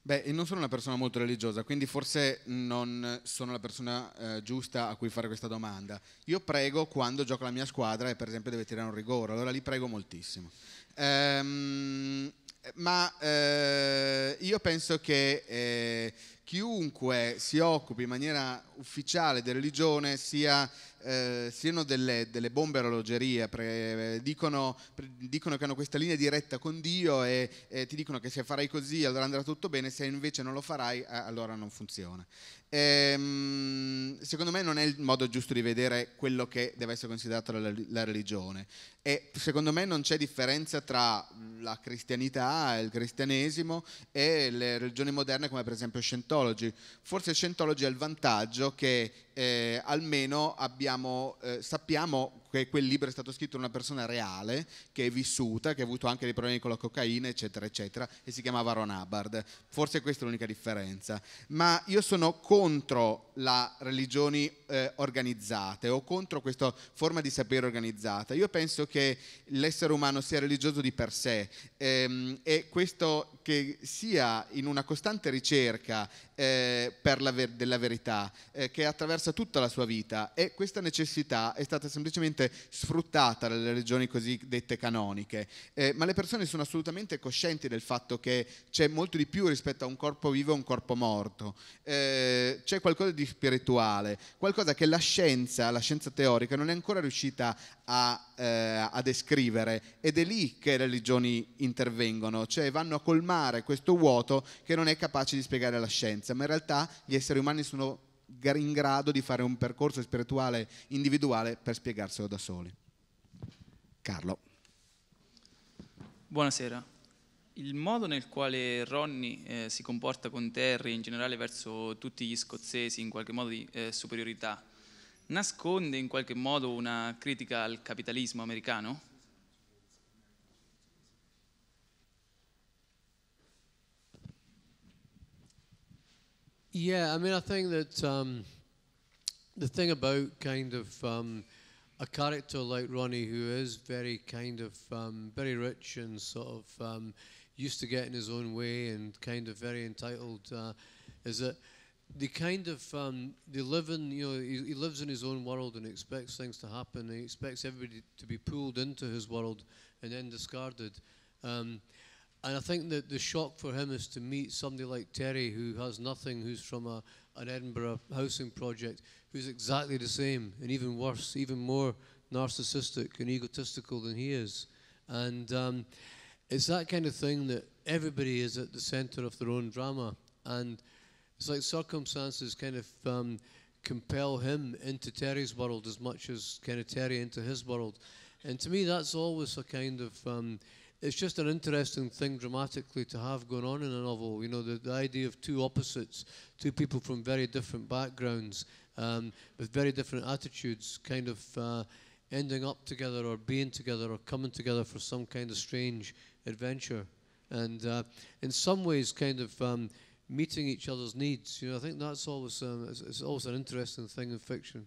Beh, non sono una persona molto religiosa, quindi forse non sono la persona eh, giusta a cui fare questa domanda. Io prego quando gioco la mia squadra e per esempio deve tirare un rigore, allora lì prego moltissimo. Ehm, ma eh, io penso che eh, chiunque si occupi in maniera ufficiale di religione sia eh, siano delle, delle, bombe orologeria, pre, dicono, pre, dicono, che hanno questa linea diretta con Dio e, e, ti dicono che se farai così allora andrà tutto bene, se invece non lo farai eh, allora non funziona. Ehm, secondo me non è il modo giusto di vedere quello che deve essere considerato la, la religione e secondo me non c'è differenza tra la cristianità, il cristianesimo e le religioni moderne come per esempio Scientology. Forse Scientology ha il vantaggio che eh, almeno abbiamo, eh, sappiamo che quel libro è stato scritto da una persona reale, che è vissuta, che ha avuto anche dei problemi con la cocaina, eccetera, eccetera, e si chiamava Ron Hubbard. Forse questa è l'unica differenza. Ma io sono contro le religioni eh, organizzate o contro questa forma di sapere organizzata. Io penso che l'essere umano sia religioso di per sé ehm, e questo che sia in una costante ricerca eh, ver- della verità eh, che attraversa tutta la sua vita e questa necessità è stata semplicemente sfruttata dalle religioni cosiddette canoniche, eh, ma le persone sono assolutamente coscienti del fatto che c'è molto di più rispetto a un corpo vivo e un corpo morto, eh, c'è qualcosa di spirituale, qualcosa che la scienza, la scienza teorica non è ancora riuscita a, eh, a, descrivere ed è lì che le religioni intervengono, cioè vanno a colmare questo vuoto che non è capace di spiegare la scienza, ma in realtà gli esseri umani sono in grado di fare un percorso spirituale individuale per spiegarselo da soli. Carlo. Buonasera. Il modo nel quale Ronnie eh, si comporta con Terry in generale verso tutti gli scozzesi in qualche modo di eh, superiorità nasconde in qualche modo una critica al capitalismo americano? Yeah, I mean, I think that um, the thing about kind of um, a character like Ronnie, who is very kind of um, very rich and sort of um, used to get in his own way and kind of very entitled, uh, is that the kind of um, you know he, he, lives in his own world and expects things to happen. He expects everybody to be pulled into his world and then discarded. Um, and I think that the shock for him is to meet somebody like Terry, who has nothing, who's from a, an Edinburgh housing project, who's exactly the same and even worse, even more narcissistic and egotistical than he is. And um, it's that kind of thing that everybody is at the centre of their own drama and it's like circumstances kind of um, compel him into Terry's world as much as kind of Terry into his world. And to me, that's always a kind of um, it's just an interesting thing dramatically to have going on in a novel. You know, the, the idea of two opposites, two people from very different backgrounds um, with very different attitudes, kind of. Uh, ending up together or being together or coming together for some kind of strange adventure. And uh, in some ways, kind of um, meeting each other's needs. You know, I think that's always um, it's, it's always an interesting thing in fiction.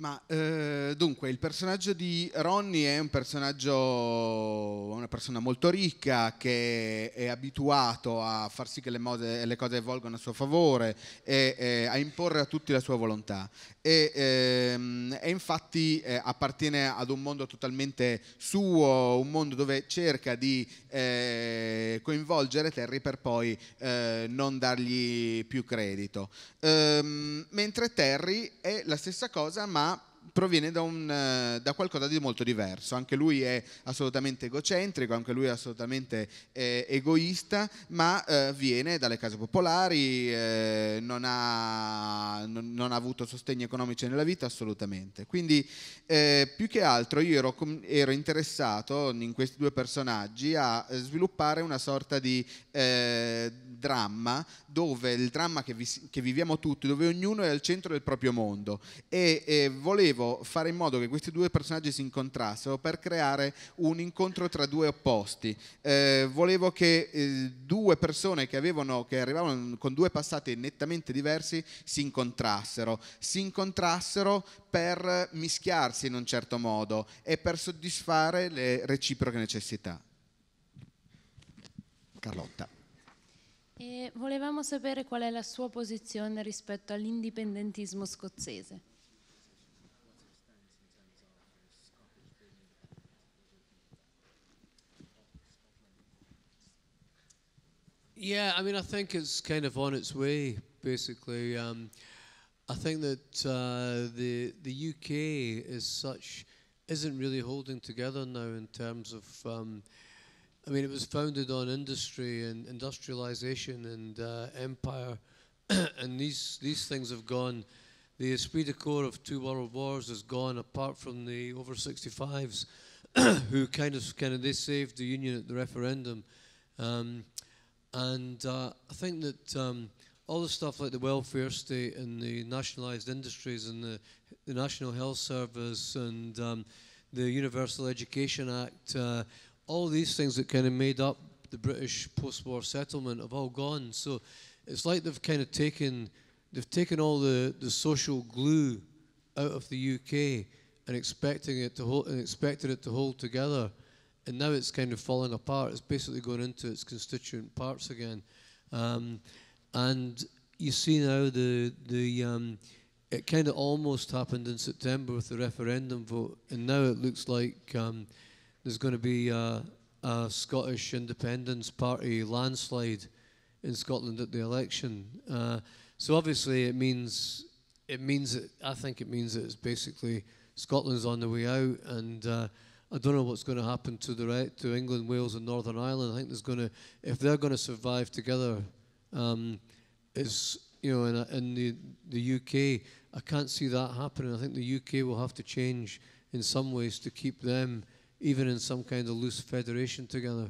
Ma eh, dunque, il personaggio di Ronnie è un personaggio, una persona molto ricca che è abituato a far sì che le, mode, le cose evolgono a suo favore e eh, a imporre a tutti la sua volontà. E, ehm, e infatti eh, appartiene ad un mondo totalmente suo, un mondo dove cerca di eh, coinvolgere Terry per poi eh, non dargli più credito. Ehm, mentre Terry è la stessa cosa, ma proviene da, un, eh, da, qualcosa di molto diverso. Anche lui è assolutamente egocentrico, anche lui è assolutamente eh, egoista, ma eh, viene dalle case popolari, eh, non, ha, non, non, ha, avuto sostegni economici nella vita assolutamente. Quindi eh, più che altro io ero, ero, interessato in questi due personaggi a sviluppare una sorta di eh, dramma dove il dramma che, vi, che, viviamo tutti, dove ognuno è al centro del proprio mondo e, e volevo volevo fare in modo che questi due personaggi si incontrassero per creare un incontro tra due opposti. Eh, volevo che eh, due persone che, avevano, che arrivavano con due passati nettamente diversi si incontrassero, si incontrassero per mischiarsi in un certo modo e per soddisfare le reciproche necessità. Carlotta. E volevamo sapere qual è la sua posizione rispetto all'indipendentismo scozzese. Yeah, I mean, I think it's kind of on its way, basically. Um, I think that uh, the the UK is such isn't really holding together now in terms of. Um, I mean, it was founded on industry and industrialization and uh, empire, and these these things have gone. The esprit de corps of two world wars has gone, apart from the over 65s, who kind of kind of they saved the union at the referendum. Um, and uh, I think that um, all the stuff like the welfare state and the nationalised industries and the, the, National Health Service and um, the Universal Education Act, uh, all these things that kind of made up the British post-war settlement have all gone. So it's like they've kind of taken they've taken all the, the social glue out of the UK and expecting it to hold and expected it to hold together and now it's kind of falling apart. It's basically going into its constituent parts again, um, and you see now the the um, it kind of almost happened in September with the referendum vote, and now it looks like um, there's going to be a, a, Scottish Independence Party landslide in Scotland at the election. Uh, so obviously, it means it means that I think it means that it's basically Scotland's on the way out, and uh, I don't know what's going to happen to the right, to England, Wales, and Northern Ireland. I think there's going to, if they're going to survive together, um, it's you know, in, a, in the the UK, I can't see that happening. I think the UK will have to change in some ways to keep them even in some kind of loose federation together.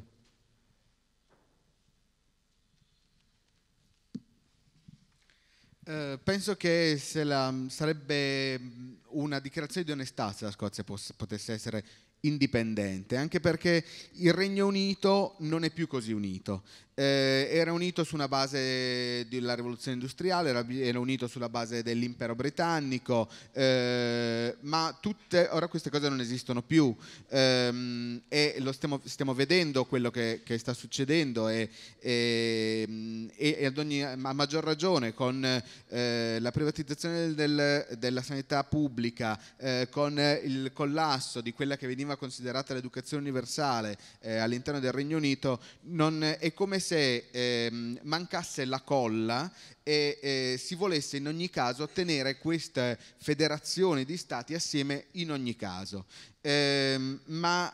Uh, penso che la, sarebbe mm, una dichiarazione di onestà se la Scozia potesse essere indipendente, anche perché il Regno Unito non è più così unito eh, era unito su una base della rivoluzione industriale, era, era unito sulla base dell'impero britannico, eh, ma tutte, ora queste cose non esistono più ehm, e lo stiamo, stiamo, vedendo quello che, che sta succedendo e, e, e ad ogni, a maggior ragione con eh, la privatizzazione del, della sanità pubblica, eh, con il collasso di quella che veniva considerata l'educazione universale eh, all'interno del Regno Unito, non, è come se se eh, mancasse la colla e eh, si volesse in ogni caso tenere questa federazione di stati assieme in ogni caso. Ehm, eh, ma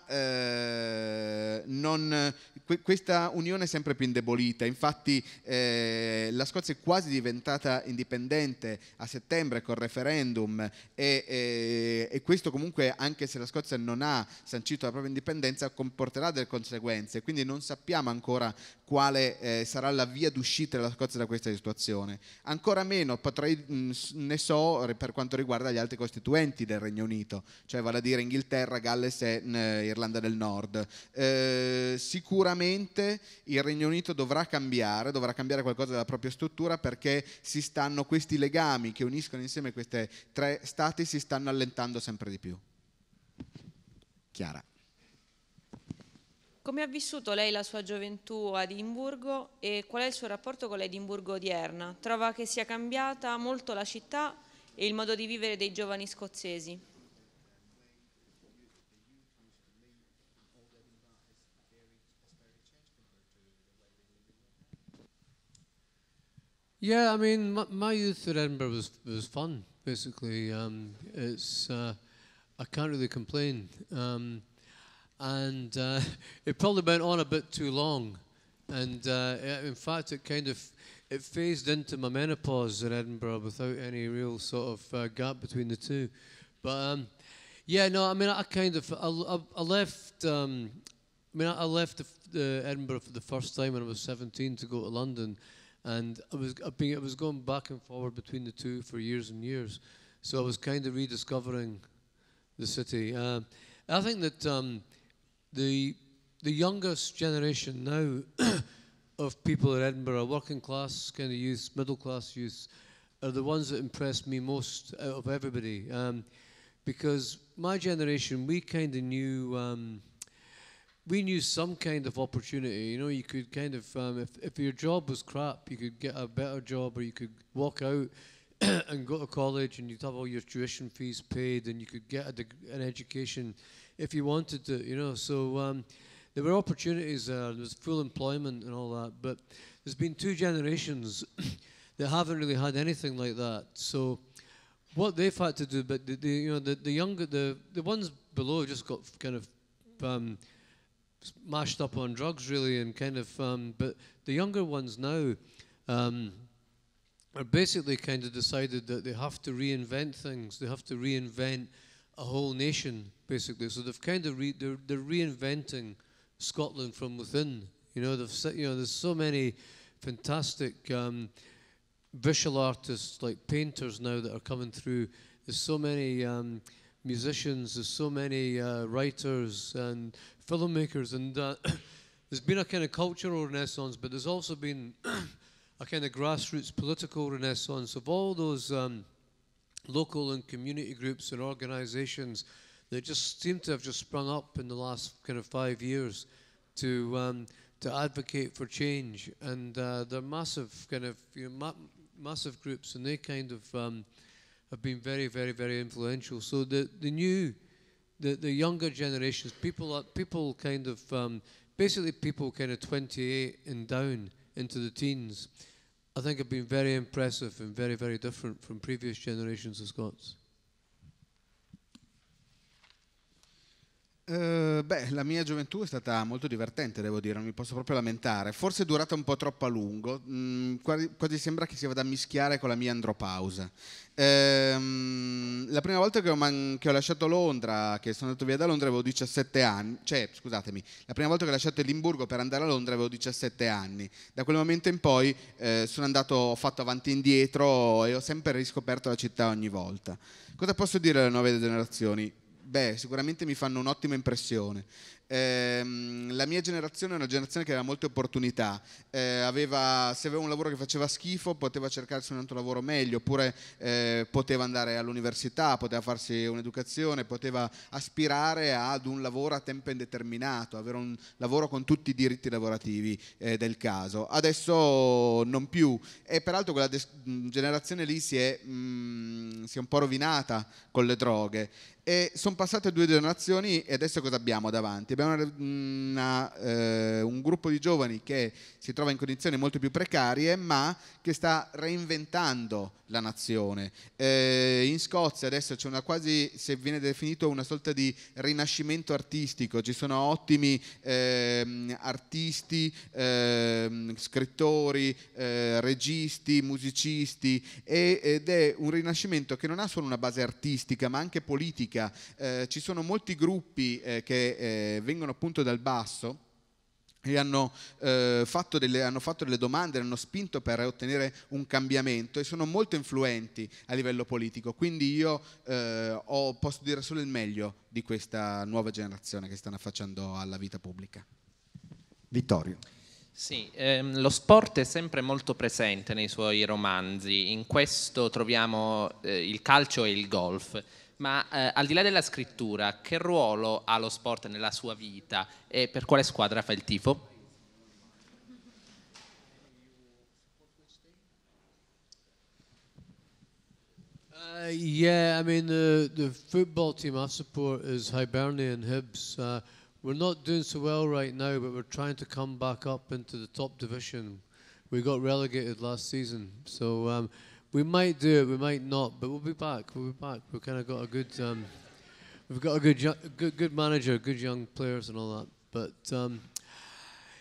non, questa unione è sempre più indebolita, infatti eh, la Scozia è quasi diventata indipendente a settembre col referendum e, e, e, questo comunque anche se la Scozia non ha sancito la propria indipendenza comporterà delle conseguenze, quindi non sappiamo ancora quale eh, sarà la via d'uscita della Scozia da questa situazione. Ancora meno potrei, mh, mm, ne so per quanto riguarda gli altri costituenti del Regno Unito, cioè vale a dire Inghilterra, Galles e mh, mm, Irlanda del Nord. Eh, sicuramente sicuramente il Regno Unito dovrà cambiare, dovrà cambiare qualcosa della propria struttura perché si stanno, questi legami che uniscono insieme questi tre stati si stanno allentando sempre di più. Chiara. Come ha vissuto lei la sua gioventù a Edimburgo e qual è il suo rapporto con l'Edimburgo odierna? Trova che sia cambiata molto la città e il modo di vivere dei giovani scozzesi? Yeah, I mean, my, my youth at Edinburgh was was fun. Basically, um, it's uh, I can't really complain, um, and uh, it probably went on a bit too long, and uh, in fact, it kind of it phased into my menopause in Edinburgh without any real sort of uh, gap between the two, but. Um, yeah, no, I mean, I kind of, I, I left, um, I mean, I left the, the Edinburgh for the first time when I was 17 to go to London, and I was, I've been, I was going back and forward between the two for years and years. So I was kind of rediscovering the city. Uh, I think that um, the, the youngest generation now of people in Edinburgh, working class kind of youth, middle class youth, are the ones that impressed me most out of everybody. Um, because my generation, we kind of knew. Um, we knew some kind of opportunity. You know, you could kind of, um, if, if your job was crap, you could get a better job or you could walk out and go to college and you'd have all your tuition fees paid and you could get a, an education if you wanted to, you know. So um, there were opportunities there, there was full employment and all that. But there's been two generations that haven't really had anything like that. So what they've had to do, but the, the you know, the, the younger, the, the ones below just got kind of. Um, mashed up on drugs, really, and kind of. Um, but the younger ones now um, are basically kind of decided that they have to reinvent things. They have to reinvent a whole nation, basically. So they've kind of re- they're, they're reinventing Scotland from within. You know, they've you know, there's so many fantastic um, visual artists like painters now that are coming through. There's so many um, musicians, there's so many uh, writers and filmmakers, and uh, there's been a kind of cultural renaissance, but there's also been a kind of grassroots political renaissance of all those um, local and community groups and organizations that just seem to have just sprung up in the last kind of five years to um, to advocate for change, and uh, they're massive kind of you know, ma massive groups, and they kind of um, have been very, very, very influential. So the the new the, the younger generations, people, are, people kind of, um, basically people kind of 28 and down into the teens, I think have been very impressive and very, very different from previous generations of Scots. Uh, beh, la mia gioventù è stata molto divertente, devo dire, non mi posso proprio lamentare. Forse è durata un po' troppo a lungo, mm, quasi, quasi, sembra che si vada a mischiare con la mia andropausa. Ehm, la prima volta che ho, man- che ho, lasciato Londra, che sono andato via da Londra, avevo 17 anni. Cioè, scusatemi, la prima volta che ho lasciato Edimburgo per andare a Londra avevo 17 anni. Da quel momento in poi eh, sono andato, ho fatto avanti e indietro e ho sempre riscoperto la città ogni volta. Cosa posso dire alle nuove generazioni? Beh, sicuramente mi fanno un'ottima impressione. Ehm, la mia generazione è una generazione che aveva molte opportunità, eh, aveva, se aveva un lavoro che faceva schifo poteva cercarsi un altro lavoro meglio, oppure eh, poteva andare all'università, poteva farsi un'educazione, poteva aspirare ad un lavoro a tempo indeterminato, avere un lavoro con tutti i diritti lavorativi eh, del caso. Adesso non più e peraltro quella des- mm, generazione lì si è, mh, mm, si è un po' rovinata con le droghe e sono passate due generazioni e adesso cosa abbiamo davanti? abbiamo una, una, eh, un gruppo di giovani che si trova in condizioni molto più precarie, ma che sta reinventando la nazione. Eh, in Scozia adesso c'è una quasi, se viene definito, una sorta di rinascimento artistico, ci sono ottimi ehm, ehm, eh, artisti, eh, scrittori, registi, musicisti e, ed è un rinascimento che non ha solo una base artistica ma anche politica. Eh, ci sono molti gruppi eh, che eh, vengono appunto dal basso e hanno, eh, fatto delle, hanno fatto delle domande, hanno spinto per ottenere un cambiamento e sono molto influenti a livello politico. Quindi io eh, ho, posso dire solo il meglio di questa nuova generazione che stanno affacciando alla vita pubblica. Vittorio. Sì, ehm, lo sport è sempre molto presente nei suoi romanzi, in questo troviamo eh, il calcio e il golf. Ma eh, al di là della scrittura, che ruolo ha lo sport nella sua vita e per quale squadra fa il tifo? Uh, yeah, I mean, the, uh, the football team I support is Hibernian Hibs. Uh, we're not doing so well right now, but we're trying to come back up into the top division. We got relegated last season, so um, We might do it, we might not, but we'll be back. We'll be back. We've kind of got a good, um, we've got a good, good, good manager, good young players, and all that. But um,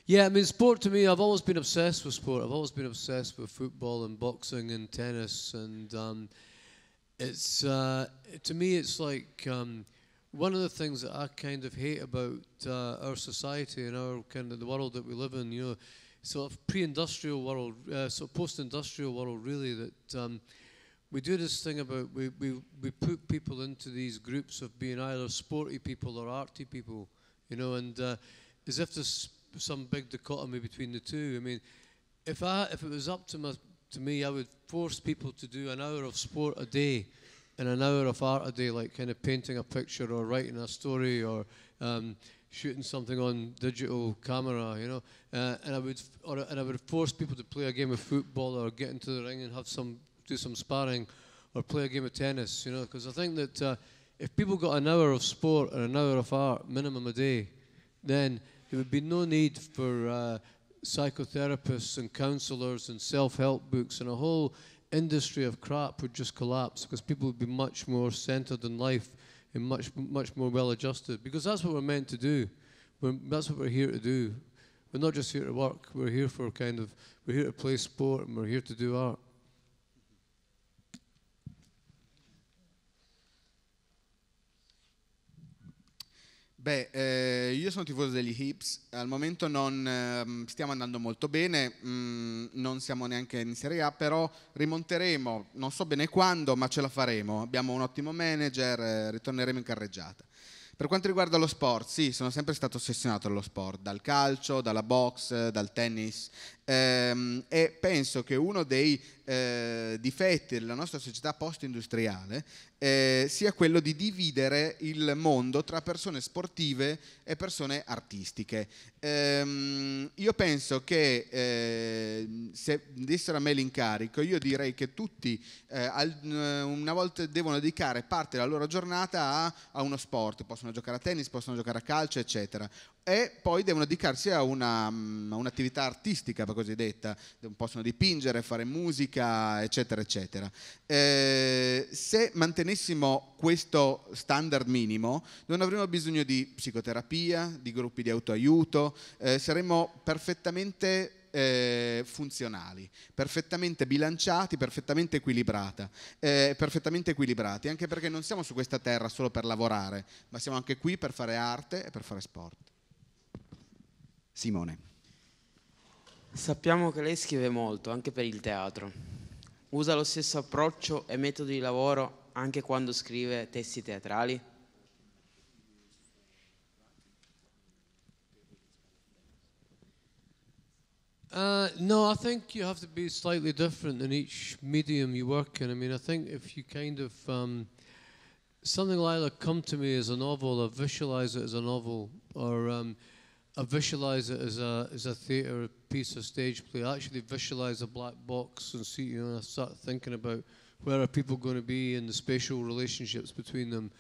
yeah, I mean, sport to me, I've always been obsessed with sport. I've always been obsessed with football and boxing and tennis, and um, it's uh, to me, it's like um, one of the things that I kind of hate about uh, our society and our kind of the world that we live in. You know sort of pre-industrial world, uh, sort of post-industrial world, really, that um, we do this thing about we, we, we put people into these groups of being either sporty people or arty people, you know, and uh, as if there's some big dichotomy between the two. I mean, if I if it was up to my to me, I would force people to do an hour of sport a day and an hour of art a day, like kind of painting a picture or writing a story or um, shooting something on digital camera, you know, uh, and I would or, and I would force people to play a game of football or get into the ring and have some do some sparring or play a game of tennis, you know, because I think that uh, if people got an hour of sport and an hour of art minimum a day, then there would be no need for uh, psychotherapists and counselors and self-help books and a whole industry of crap would just collapse because people would be much more centered in life and much, much more well adjusted because that's what we're meant to do. We're, that's what we're here to do. We're not just here to work, we're here for kind of, we're here to play sport and we're here to do art. Beh, eh, io sono tifoso degli Hips, al momento non eh, stiamo andando molto bene, mh, mm, non siamo neanche in Serie A, però rimonteremo, non so bene quando, ma ce la faremo. Abbiamo un ottimo manager, eh, ritorneremo in carreggiata. Per quanto riguarda lo sport, sì, sono sempre stato ossessionato dallo sport, dal calcio, dalla box, eh, dal tennis ehm, e penso che uno dei eh, difetti della nostra società post-industriale eh, sia quello di dividere il mondo tra persone sportive e persone artistiche. Ehm, io penso che eh, se dessero a me l'incarico, io direi che tutti eh, al, una volta devono dedicare parte della loro giornata a, a uno sport, possono giocare a tennis, possono giocare a calcio, eccetera e poi devono dedicarsi a, una, mm, un'attività artistica, per così detta, possono dipingere, fare musica, eccetera, eccetera. Eh, se mantenessimo questo standard minimo, non avremmo bisogno di psicoterapia, di gruppi di autoaiuto, eh, saremmo perfettamente eh, funzionali, perfettamente bilanciati, perfettamente, eh, perfettamente equilibrati, anche perché non siamo su questa terra solo per lavorare, ma siamo anche qui per fare arte e per fare sport. Simone. Sappiamo che lei scrive molto, anche per il teatro. Usa lo stesso approccio e metodo di lavoro anche quando scrive testi teatrali? Uh, no, I think you have to be slightly different in each medium you work in. I mean, I think if you kind of um, something like that come to me as a novel, or visualize it as a novel, or um, I visualize it as a as a theatre, piece of stage play. I actually visualize a black box and see, you know, I start thinking about where are people going to be and the spatial relationships between them.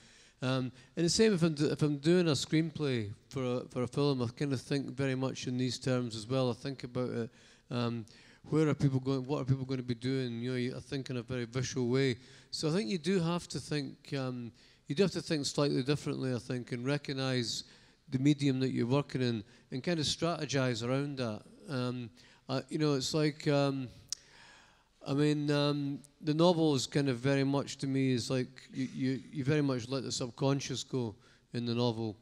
Um, and the same if I'm, if I'm doing a screenplay for a, for a film, I kind of think very much in these terms as well. I think about it. Um, where are people going? What are people going to be doing? You know, you, I think in a very visual way. So I think you do have to think. Um, you do have to think slightly differently. I think and recognize the medium that you're working in and kind of strategize around that. Um, uh, you know, it's like, um, I mean, um, the novel is kind of very much to me is like you, you, you very much let the subconscious go in the novel.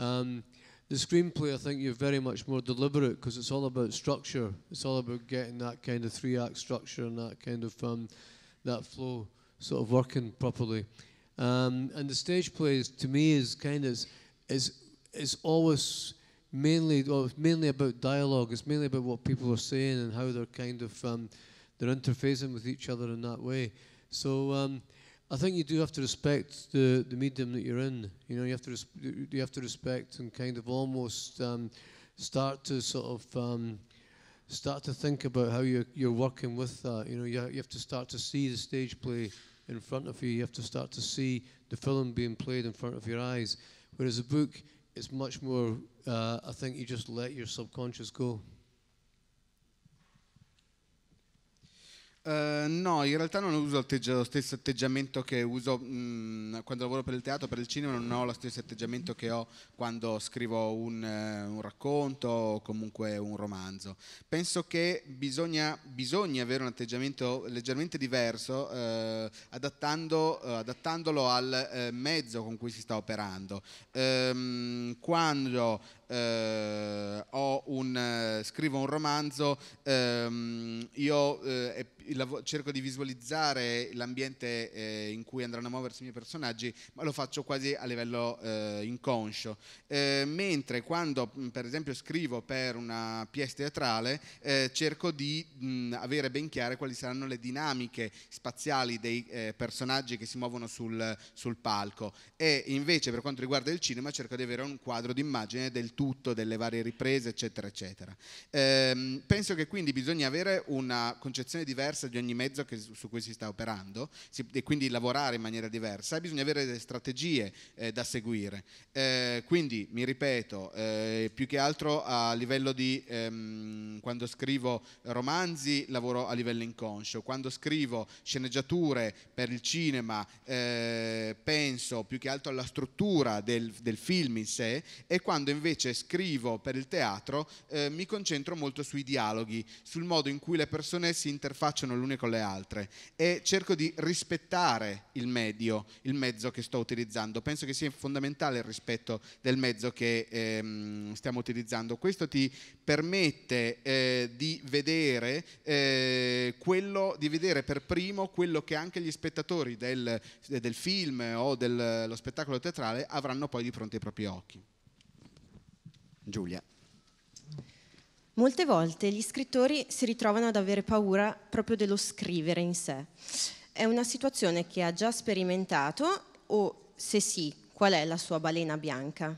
Um, the screenplay, I think, you're very much more deliberate because it's all about structure. It's all about getting that kind of three act structure and that kind of um, that flow sort of working properly. Um, and the stage play, is, to me, is kind of is it's always mainly well, mainly about dialogue. It's mainly about what people are saying and how they're kind of um, they're interfacing with each other in that way. So um, I think you do have to respect the, the medium that you're in. You know, you have to you have to respect and kind of almost um, start to sort of um, start to think about how you're, you're working with that. You know, you, ha you have to start to see the stage play in front of you. You have to start to see the film being played in front of your eyes. Whereas a book, it's much more, uh, I think you just let your subconscious go. Ehm, no, in realtà non uso lo stesso atteggiamento che uso mh, mm, quando lavoro per il teatro, per il cinema, non ho lo stesso atteggiamento che ho quando scrivo un, uh, un racconto o comunque un romanzo. Penso che bisogna, bisogna avere un atteggiamento leggermente diverso uh, adattando, eh, adattandolo al mezzo con cui si sta operando. Um, quando eh, un, eh, scrivo un romanzo, ehm, io eh, cerco di visualizzare l'ambiente eh, in cui andranno a muoversi i miei personaggi, ma lo faccio quasi a livello eh, inconscio. Eh, mentre quando per esempio scrivo per una pièce teatrale, cerco di mh, avere ben chiare quali saranno le dinamiche spaziali dei personaggi che si muovono sul, sul palco e invece per quanto riguarda il cinema cerco di avere un quadro d'immagine del tutto, delle varie riprese, eccetera, eccetera. Ehm, penso che quindi bisogna avere una concezione diversa di ogni mezzo che, su cui si sta operando si, e quindi lavorare in maniera diversa, bisogna avere delle strategie eh, da seguire. Ehm, quindi, mi ripeto, eh, più che altro a livello di ehm, quando scrivo romanzi lavoro a livello inconscio, quando scrivo sceneggiature per il cinema eh, penso più che altro alla struttura del, del film in sé e quando invece invece scrivo per il teatro eh, mi concentro molto sui dialoghi, sul modo in cui le persone si interfacciano l'une con le altre e cerco di rispettare il medio, il mezzo che sto utilizzando. Penso che sia fondamentale il rispetto del mezzo che ehm, stiamo utilizzando. Questo ti permette eh, di, vedere, eh, quello, di vedere per primo quello che anche gli spettatori del, del film o dello spettacolo teatrale avranno poi di fronte ai propri occhi. Giulia. Molte volte gli scrittori si ritrovano ad avere paura proprio dello scrivere in sé. È una situazione che ha già sperimentato o se sì, qual è la sua balena bianca?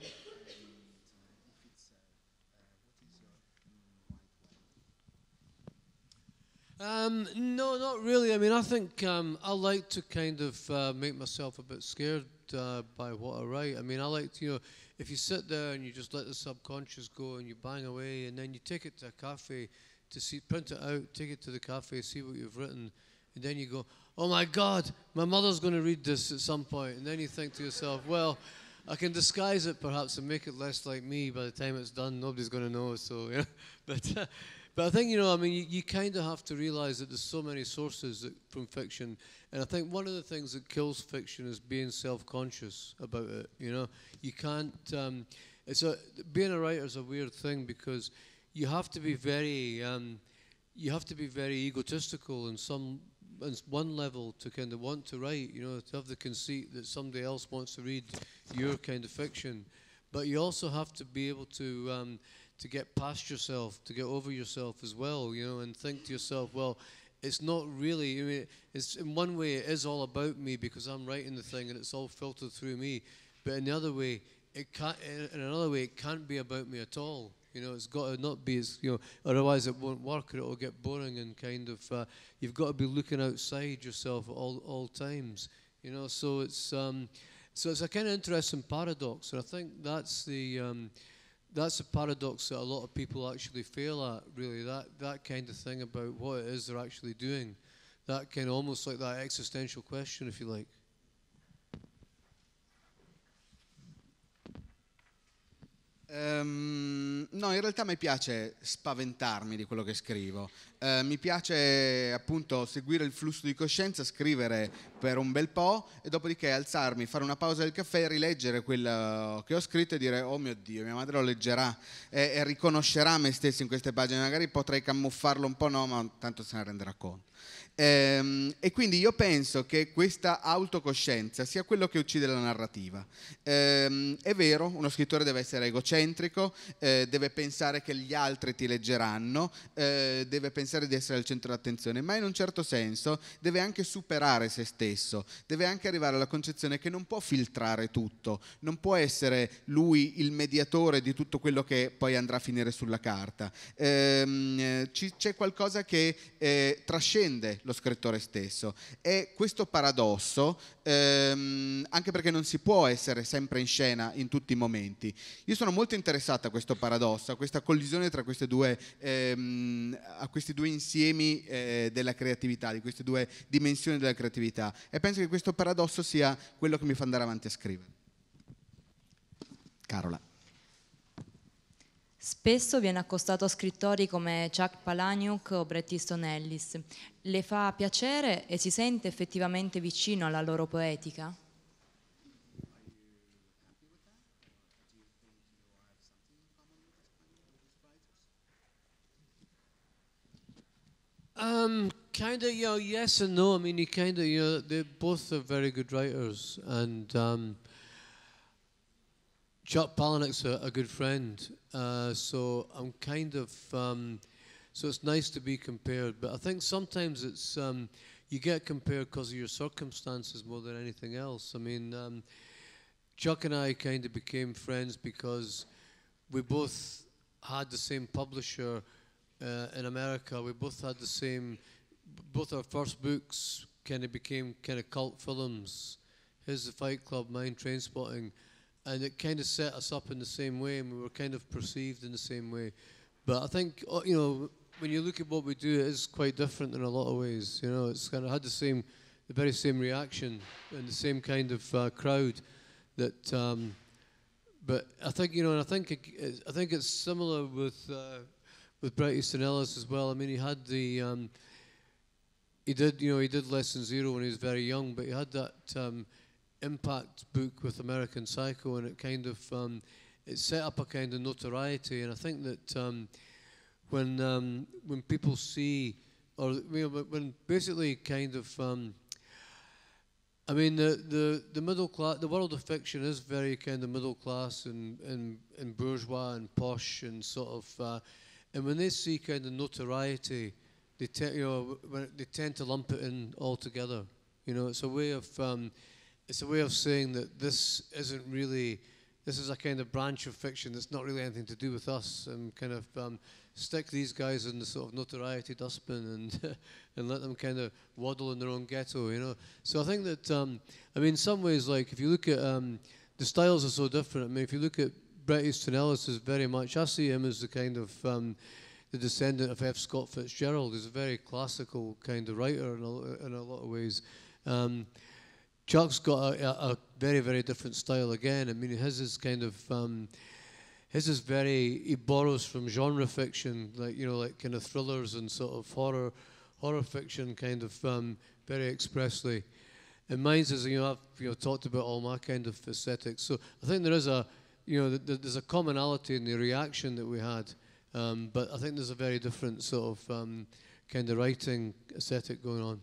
Um, no, not really. I mean, I think um, I like to kind of uh, make myself a bit scared uh, by what I write. I mean, I like to, you know, if you sit there and you just let the subconscious go and you bang away and then you take it to a cafe to see, print it out, take it to the cafe, see what you've written, and then you go, oh my God, my mother's going to read this at some point. And then you think to yourself, well, I can disguise it perhaps and make it less like me by the time it's done. Nobody's going to know, so, yeah. But. Uh, but I think, you know, I mean, you, you kind of have to realize that there's so many sources that, from fiction. And I think one of the things that kills fiction is being self conscious about it. You know, you can't. Um, it's a, being a writer is a weird thing because you have to be very. Um, you have to be very egotistical in some in one level to kind of want to write, you know, to have the conceit that somebody else wants to read your kind of fiction, but you also have to be able to um, to get past yourself, to get over yourself as well, you know, and think to yourself, well, it's not really, I mean, it's in one way it is all about me because I'm writing the thing and it's all filtered through me, but in the other way, it can't, in another way, it can't be about me at all. You know, it's got to not be, you know, otherwise it won't work or it'll get boring and kind of, uh, you've got to be looking outside yourself at all, all times, you know, so it's, um, so it's a kind of interesting paradox and I think that's the, um, that's a paradox that a lot of people actually fail at, really. That, that kind of thing about what it is they're actually doing. That kind of almost like that existential question, if you like. Um, no, in realtà mi piace spaventarmi di quello che scrivo. Uh, mi piace appunto seguire il flusso di coscienza, scrivere per un bel po' e dopodiché alzarmi, fare una pausa del caffè, rileggere quello eh, che ho scritto e dire oh mio Dio, mia madre lo leggerà e, e riconoscerà me stesso in queste pagine. Magari potrei camuffarlo un po', no, ma tanto se ne renderà conto. Ehm, e quindi io penso che questa autocoscienza sia quello che uccide la narrativa. Ehm, è vero, uno scrittore deve essere egocentrico, eh, deve pensare che gli altri ti leggeranno, eh, deve pensare di essere al centro d'attenzione, ma in un certo senso deve anche superare se stesso, deve anche arrivare alla concezione che non può filtrare tutto, non può essere lui il mediatore di tutto quello che poi andrà a finire sulla carta. Ehm, c'è qualcosa che eh, trascende lo scrittore stesso. E questo paradosso, ehm, anche perché non si può essere sempre in scena in tutti i momenti, io sono molto interessato a questo paradosso, a questa collisione tra due, ehm, a questi due insiemi eh, della creatività, di queste due dimensioni della creatività. E penso che questo paradosso sia quello che mi fa andare avanti a scrivere. Carola. Spesso viene accostato a scrittori come Chuck Palahniuk o Bret Easton Ellis. Le fa piacere e si sente effettivamente vicino alla loro poetica? Um, kind of, you yes and no. I mean, you kind of, you know, they both are very good writers, and um, Chuck Palahniuk's a, a good friend, uh, so I'm kind of um, so it's nice to be compared. But I think sometimes it's um, you get compared because of your circumstances more than anything else. I mean, um, Chuck and I kind of became friends because we both had the same publisher uh, in America. We both had the same. Both our first books kind of became kind of cult films. His The Fight Club, mine Train Spotting and it kind of set us up in the same way, and we were kind of perceived in the same way. But I think uh, you know when you look at what we do, it is quite different in a lot of ways. You know, it's kind of had the same, the very same reaction and the same kind of uh, crowd. That, um, but I think you know, and I think it, I think it's similar with uh, with Brett Easton Ellis as well. I mean, he had the um, he did you know he did lesson zero when he was very young, but he had that. Um, impact book with American Psycho, and it kind of um, it set up a kind of notoriety. And I think that um, when um, when people see, or when basically kind of, um, I mean, the, the, the middle class, the world of fiction is very kind of middle class and and, and bourgeois and posh and sort of, uh, and when they see kind of notoriety. They, te- you know, they tend to lump it in all together. You know, it's a way of um, it's a way of saying that this isn't really, this is a kind of branch of fiction that's not really anything to do with us and kind of um, stick these guys in the sort of notoriety dustbin and, and let them kind of waddle in their own ghetto, you know. So I think that, um, I mean, in some ways, like, if you look at, um, the styles are so different. I mean, if you look at Bret Easton Ellis is very much, I see him as the kind of, um, the descendant of F. Scott Fitzgerald. He's a very classical kind of writer in a, in a lot of ways. Um, Chuck's got a, a, very, very different style again. I mean, his is kind of, um, his is very, he borrows from genre fiction, like, you know, like kind of thrillers and sort of horror, horror fiction kind of um, very expressly. And mine's is, you know, I've you know, talked about all my kind of aesthetics. So I think there is a, you know, th there's a commonality in the reaction that we had, um, but I think there's a very different sort of um, kind of writing aesthetic going on.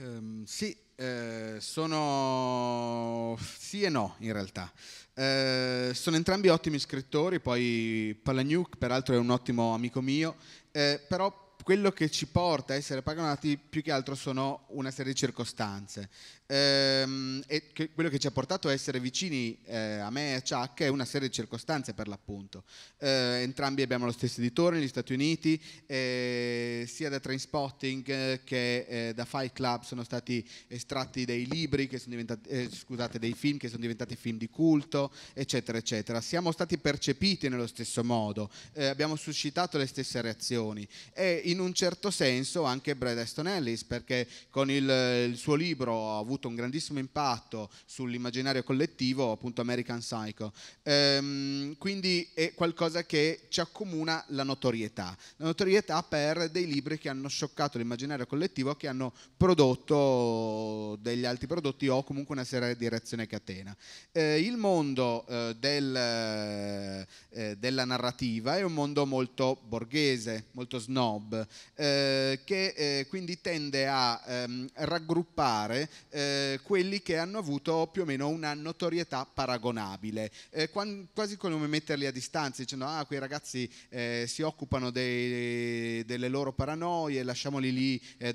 Um, sì, eh, sono sì e no in realtà. Eh, sono entrambi ottimi scrittori, poi Palagnuc peraltro è un ottimo amico mio, eh, però quello che ci porta a essere paganati più che altro sono una serie di circostanze. Ehm, e che quello che ci ha portato a essere vicini eh, a me e a Chuck è una serie di circostanze per l'appunto. Ehm, entrambi abbiamo lo stesso editore negli Stati Uniti, eh, sia da Trainspotting eh, che eh, da Fight Club sono stati estratti dei libri, eh, scusate, dei film che sono diventati film di culto, eccetera, eccetera. Siamo stati percepiti nello stesso modo, eh, abbiamo suscitato le stesse reazioni. E in un certo senso anche Brad Aston Ellis, perché con il, il suo libro ha avuto un grandissimo impatto sull'immaginario collettivo, appunto American Psycho. Ehm, quindi è qualcosa che ci accomuna la notorietà, la notorietà per dei libri che hanno scioccato l'immaginario collettivo, che hanno prodotto degli altri prodotti o comunque una serie di reazioni a catena. Eh, il mondo eh, del, eh, della narrativa è un mondo molto borghese, molto snob, eh, che eh, quindi tende a ehm, raggruppare eh, quelli che hanno avuto più o meno una notorietà paragonabile, eh, quan, quasi come metterli a distanza, dicendo ah quei ragazzi eh, si occupano dei, delle loro paranoie, lasciamoli lì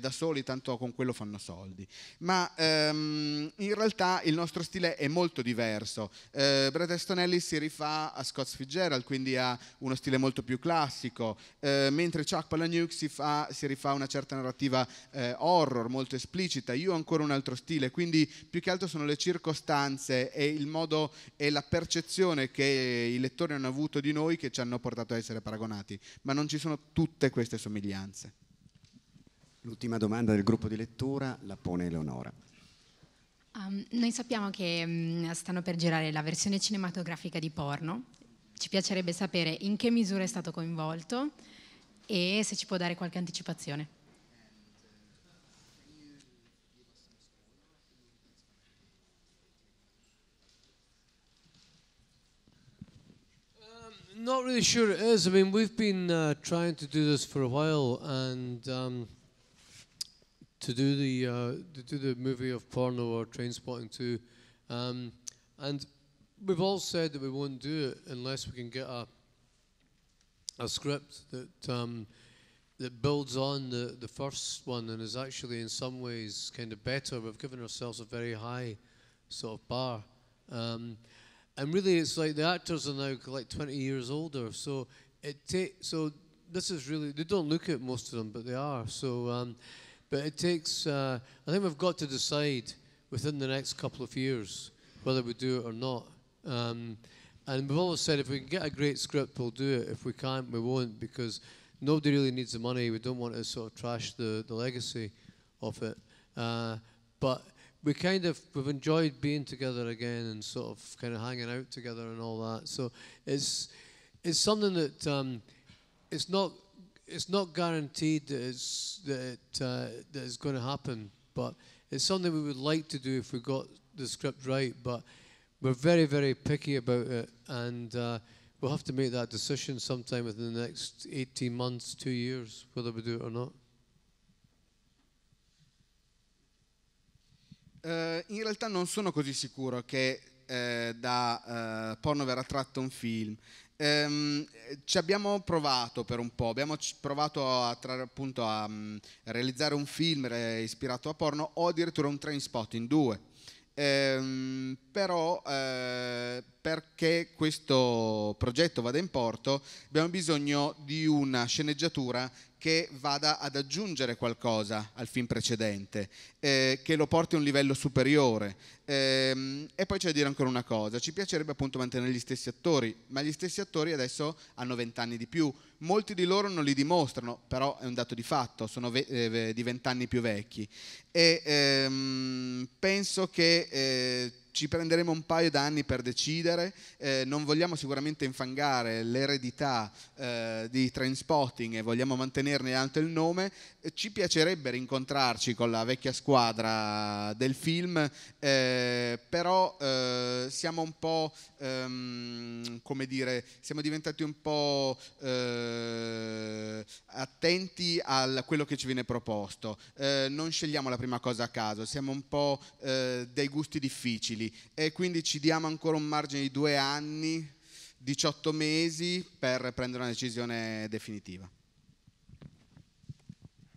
da soli, tanto con quello fanno soldi. Ma ehm, in realtà il nostro stile è molto diverso. Brad Aston si rifà a Scott Fitzgerald, quindi ha uno stile molto più classico, mentre Chuck Palahniuk si, fa, si rifà una certa narrativa eh, horror molto esplicita, io ho ancora un altro stile, quindi più che altro sono le circostanze e il modo e la percezione che i lettori hanno avuto di noi che ci hanno portato a essere paragonati, ma non ci sono tutte queste somiglianze. L'ultima domanda del gruppo di lettura la pone Eleonora. Um, noi sappiamo che um, stanno per girare la versione cinematografica di porno. Ci piacerebbe sapere in che misura è stato coinvolto, e se ci può dare qualche anticipazione. Um, not really sure it is. I mean, we've been uh, trying to do this for a while, and um, to do the uh, to do the movie of porno or train spotting too, um, and we've all said that we won't do it unless we can get a a script that um, that builds on the, the first one and is actually in some ways kind of better. We've given ourselves a very high sort of bar. Um, and really, it's like the actors are now like 20 years older. So it takes. so this is really they don't look at most of them, but they are. So um, but it takes. Uh, I think we've got to decide within the next couple of years whether we do it or not. Um, and we've always said if we can get a great script, we'll do it. If we can't, we won't because nobody really needs the money. We don't want to sort of trash the, the legacy of it. Uh, but we kind of we've enjoyed being together again and sort of kind of hanging out together and all that. So it's it's something that um, it's not it's not guaranteed that it's that it, uh, that it's going to happen, but it's something we would like to do if we got the script right. But We're very, very picky about it, and uh, we'll have to make that decision sometime within the next 18 months, two years, whether we do it or not. Uh, in realtà non sono così sicuro che uh, da eh, porno verrà tratto un film. Um, ci abbiamo provato per un po', abbiamo provato a, tra, appunto, a um, realizzare un film ispirato a porno o addirittura un train spot in due ehm, però eh, perché questo progetto vada in porto abbiamo bisogno di una sceneggiatura che vada ad aggiungere qualcosa al film precedente, eh, che lo porti a un livello superiore. Eh, e poi c'è da dire ancora una cosa, ci piacerebbe appunto mantenere gli stessi attori, ma gli stessi attori adesso hanno vent'anni di più, molti di loro non li dimostrano, però è un dato di fatto, sono ve- eh, di vent'anni più vecchi. E ehm, penso che eh, ci prenderemo un paio d'anni per decidere, eh, non vogliamo sicuramente infangare l'eredità eh, di Trainspotting e vogliamo mantenerne alto il nome, eh, ci piacerebbe rincontrarci con la vecchia squadra del film, eh, però eh, siamo un po', ehm, come dire, siamo diventati un po' eh, attenti a quello che ci viene proposto, non scegliamo la prima cosa a caso, siamo un po' dei gusti difficili e quindi ci diamo ancora un margine di due anni, 18 mesi per prendere una decisione definitiva.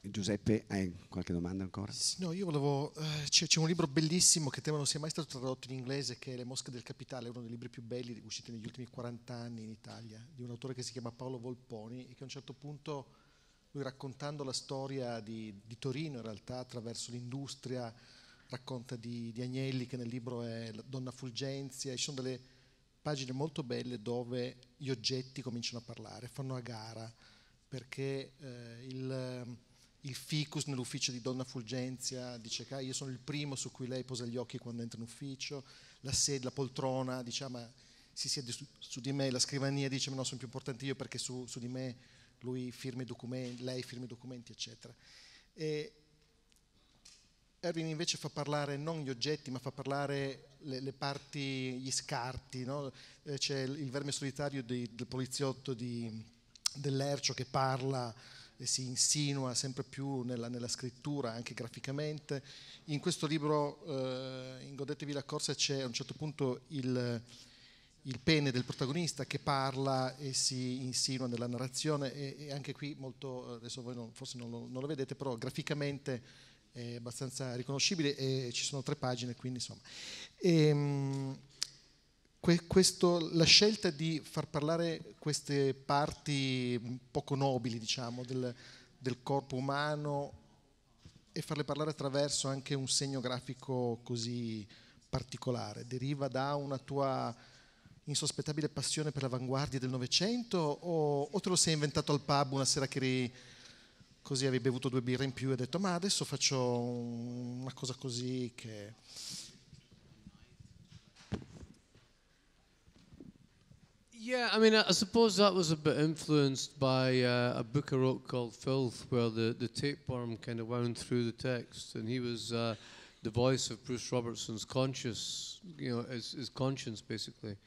Giuseppe, hai qualche domanda ancora? no, io volevo. Eh, c'è, un libro bellissimo che temo non sia mai stato tradotto in inglese, che è Le Mosche del Capitale, uno dei libri più belli usciti negli ultimi 40 anni in Italia, di un autore che si chiama Paolo Volponi e che a un certo punto, lui raccontando la storia di, di Torino in realtà attraverso l'industria, racconta di, di, Agnelli che nel libro è Donna Fulgenzia, ci sono delle pagine molto belle dove gli oggetti cominciano a parlare, fanno a gara, perché eh, il, il, ficus nell'ufficio di Donna Fulgenzia dice che ah, io sono il primo su cui lei posa gli occhi quando entra in ufficio, la sedia, la poltrona, diciamo, si siede su, su, di me, la scrivania dice ma no, sono più importante io perché su, su di me lui firma i documenti, lei firma i documenti, eccetera. E, Erwin invece fa parlare non gli oggetti, ma fa parlare le, le parti, gli scarti. No? Eh, c'è il, il, verme solitario di, del poliziotto di, dell'Ercio che parla e si insinua sempre più nella, nella scrittura, anche graficamente. In questo libro, eh, in Godetevi la corsa, c'è a un certo punto il, il pene del protagonista che parla e si insinua nella narrazione e, e anche qui molto, eh, adesso voi non, forse non lo, non lo vedete, però graficamente è abbastanza riconoscibile e ci sono tre pagine, quindi insomma. Ehm, e, questo, la scelta di far parlare queste parti poco nobili, diciamo, del, del, corpo umano e farle parlare attraverso anche un segno grafico così particolare, deriva da una tua insospettabile passione per l'avanguardia del Novecento o, o te lo sei inventato al pub una sera che eri così avevi bevuto due birre in più e hai detto ma adesso faccio una cosa così che... Yeah, I mean, I suppose that was a bit influenced by uh, a book I wrote called Filth, where the, the tapeworm kind of wound through the text, and he was uh, the voice of Bruce Robertson's conscience, you know, his, his conscience, basically,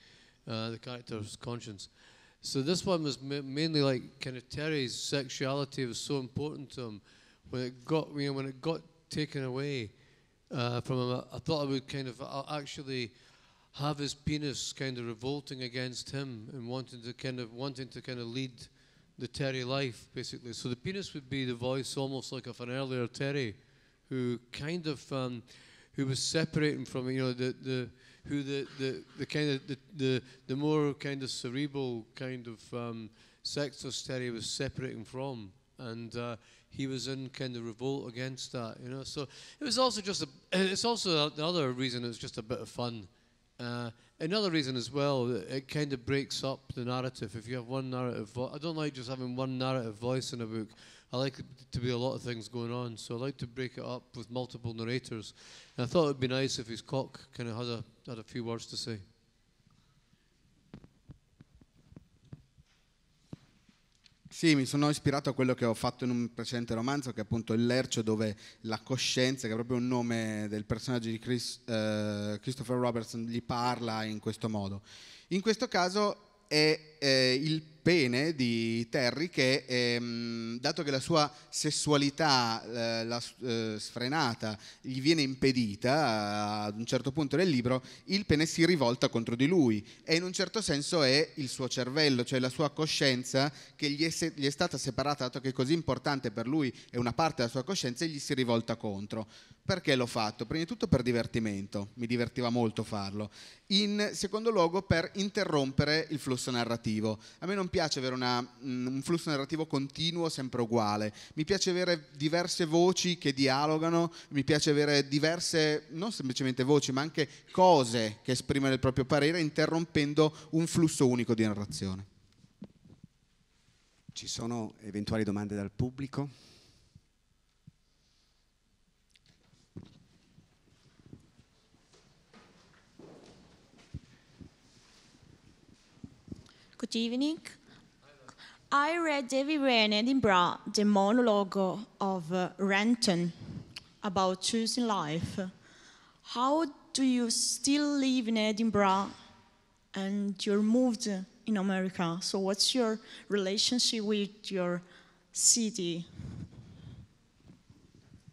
uh, the character's conscience. So this one was ma mainly like kind of Terry's sexuality was so important to him. When it got you know, when it got taken away uh, from him, I, I, thought I would kind of uh, actually have his penis kind of revolting against him and wanting to kind of wanting to kind of lead the Terry life basically. So the penis would be the voice almost like of an earlier Terry, who kind of um, who was separating from you know the the who the, the, the kind of the, the, the more kind of cerebral kind of um, sector Terry was separating from. And uh, he was in kind of revolt against that, you know. So it was also just a, it's also the other reason it's just a bit of fun. Uh, another reason as well, it kind of breaks up the narrative. If you have one narrative, I don't like just having one narrative voice in a book. I like it to be a lot of things going on, so I like to break it up with multiple narrators. And I thought it would be nice if his cock kind of had a, had a few words to say. Sì, mi sono ispirato a quello che ho fatto in un precedente romanzo, che è appunto Il Lercio, dove la coscienza, che è proprio un nome del personaggio di Chris, eh, Christopher Robertson, gli parla in questo modo. In questo caso è eh, il pene di Terry che, ehm, dato che la sua sessualità eh, la, eh, sfrenata gli viene impedita eh, ad un certo punto del libro, il pene si rivolta contro di lui e in un certo senso è il suo cervello, cioè la sua coscienza che gli è, se- gli è stata separata, dato che è così importante per lui è una parte della sua coscienza e gli si rivolta contro. Perché l'ho fatto? Prima di tutto per divertimento, mi divertiva molto farlo. In secondo luogo per interrompere il flusso narrativo narrativo. A me non piace avere una, mm, un flusso narrativo continuo sempre uguale, mi piace avere diverse voci che dialogano, mi piace avere diverse, non semplicemente voci, ma anche cose che esprimono il proprio parere interrompendo un flusso unico di narrazione. Ci sono eventuali domande dal pubblico? Good evening. I read David in Edinburgh, the monologue of uh, Renton about choosing life. How do you still live in Edinburgh and you're moved in America? So, what's your relationship with your city?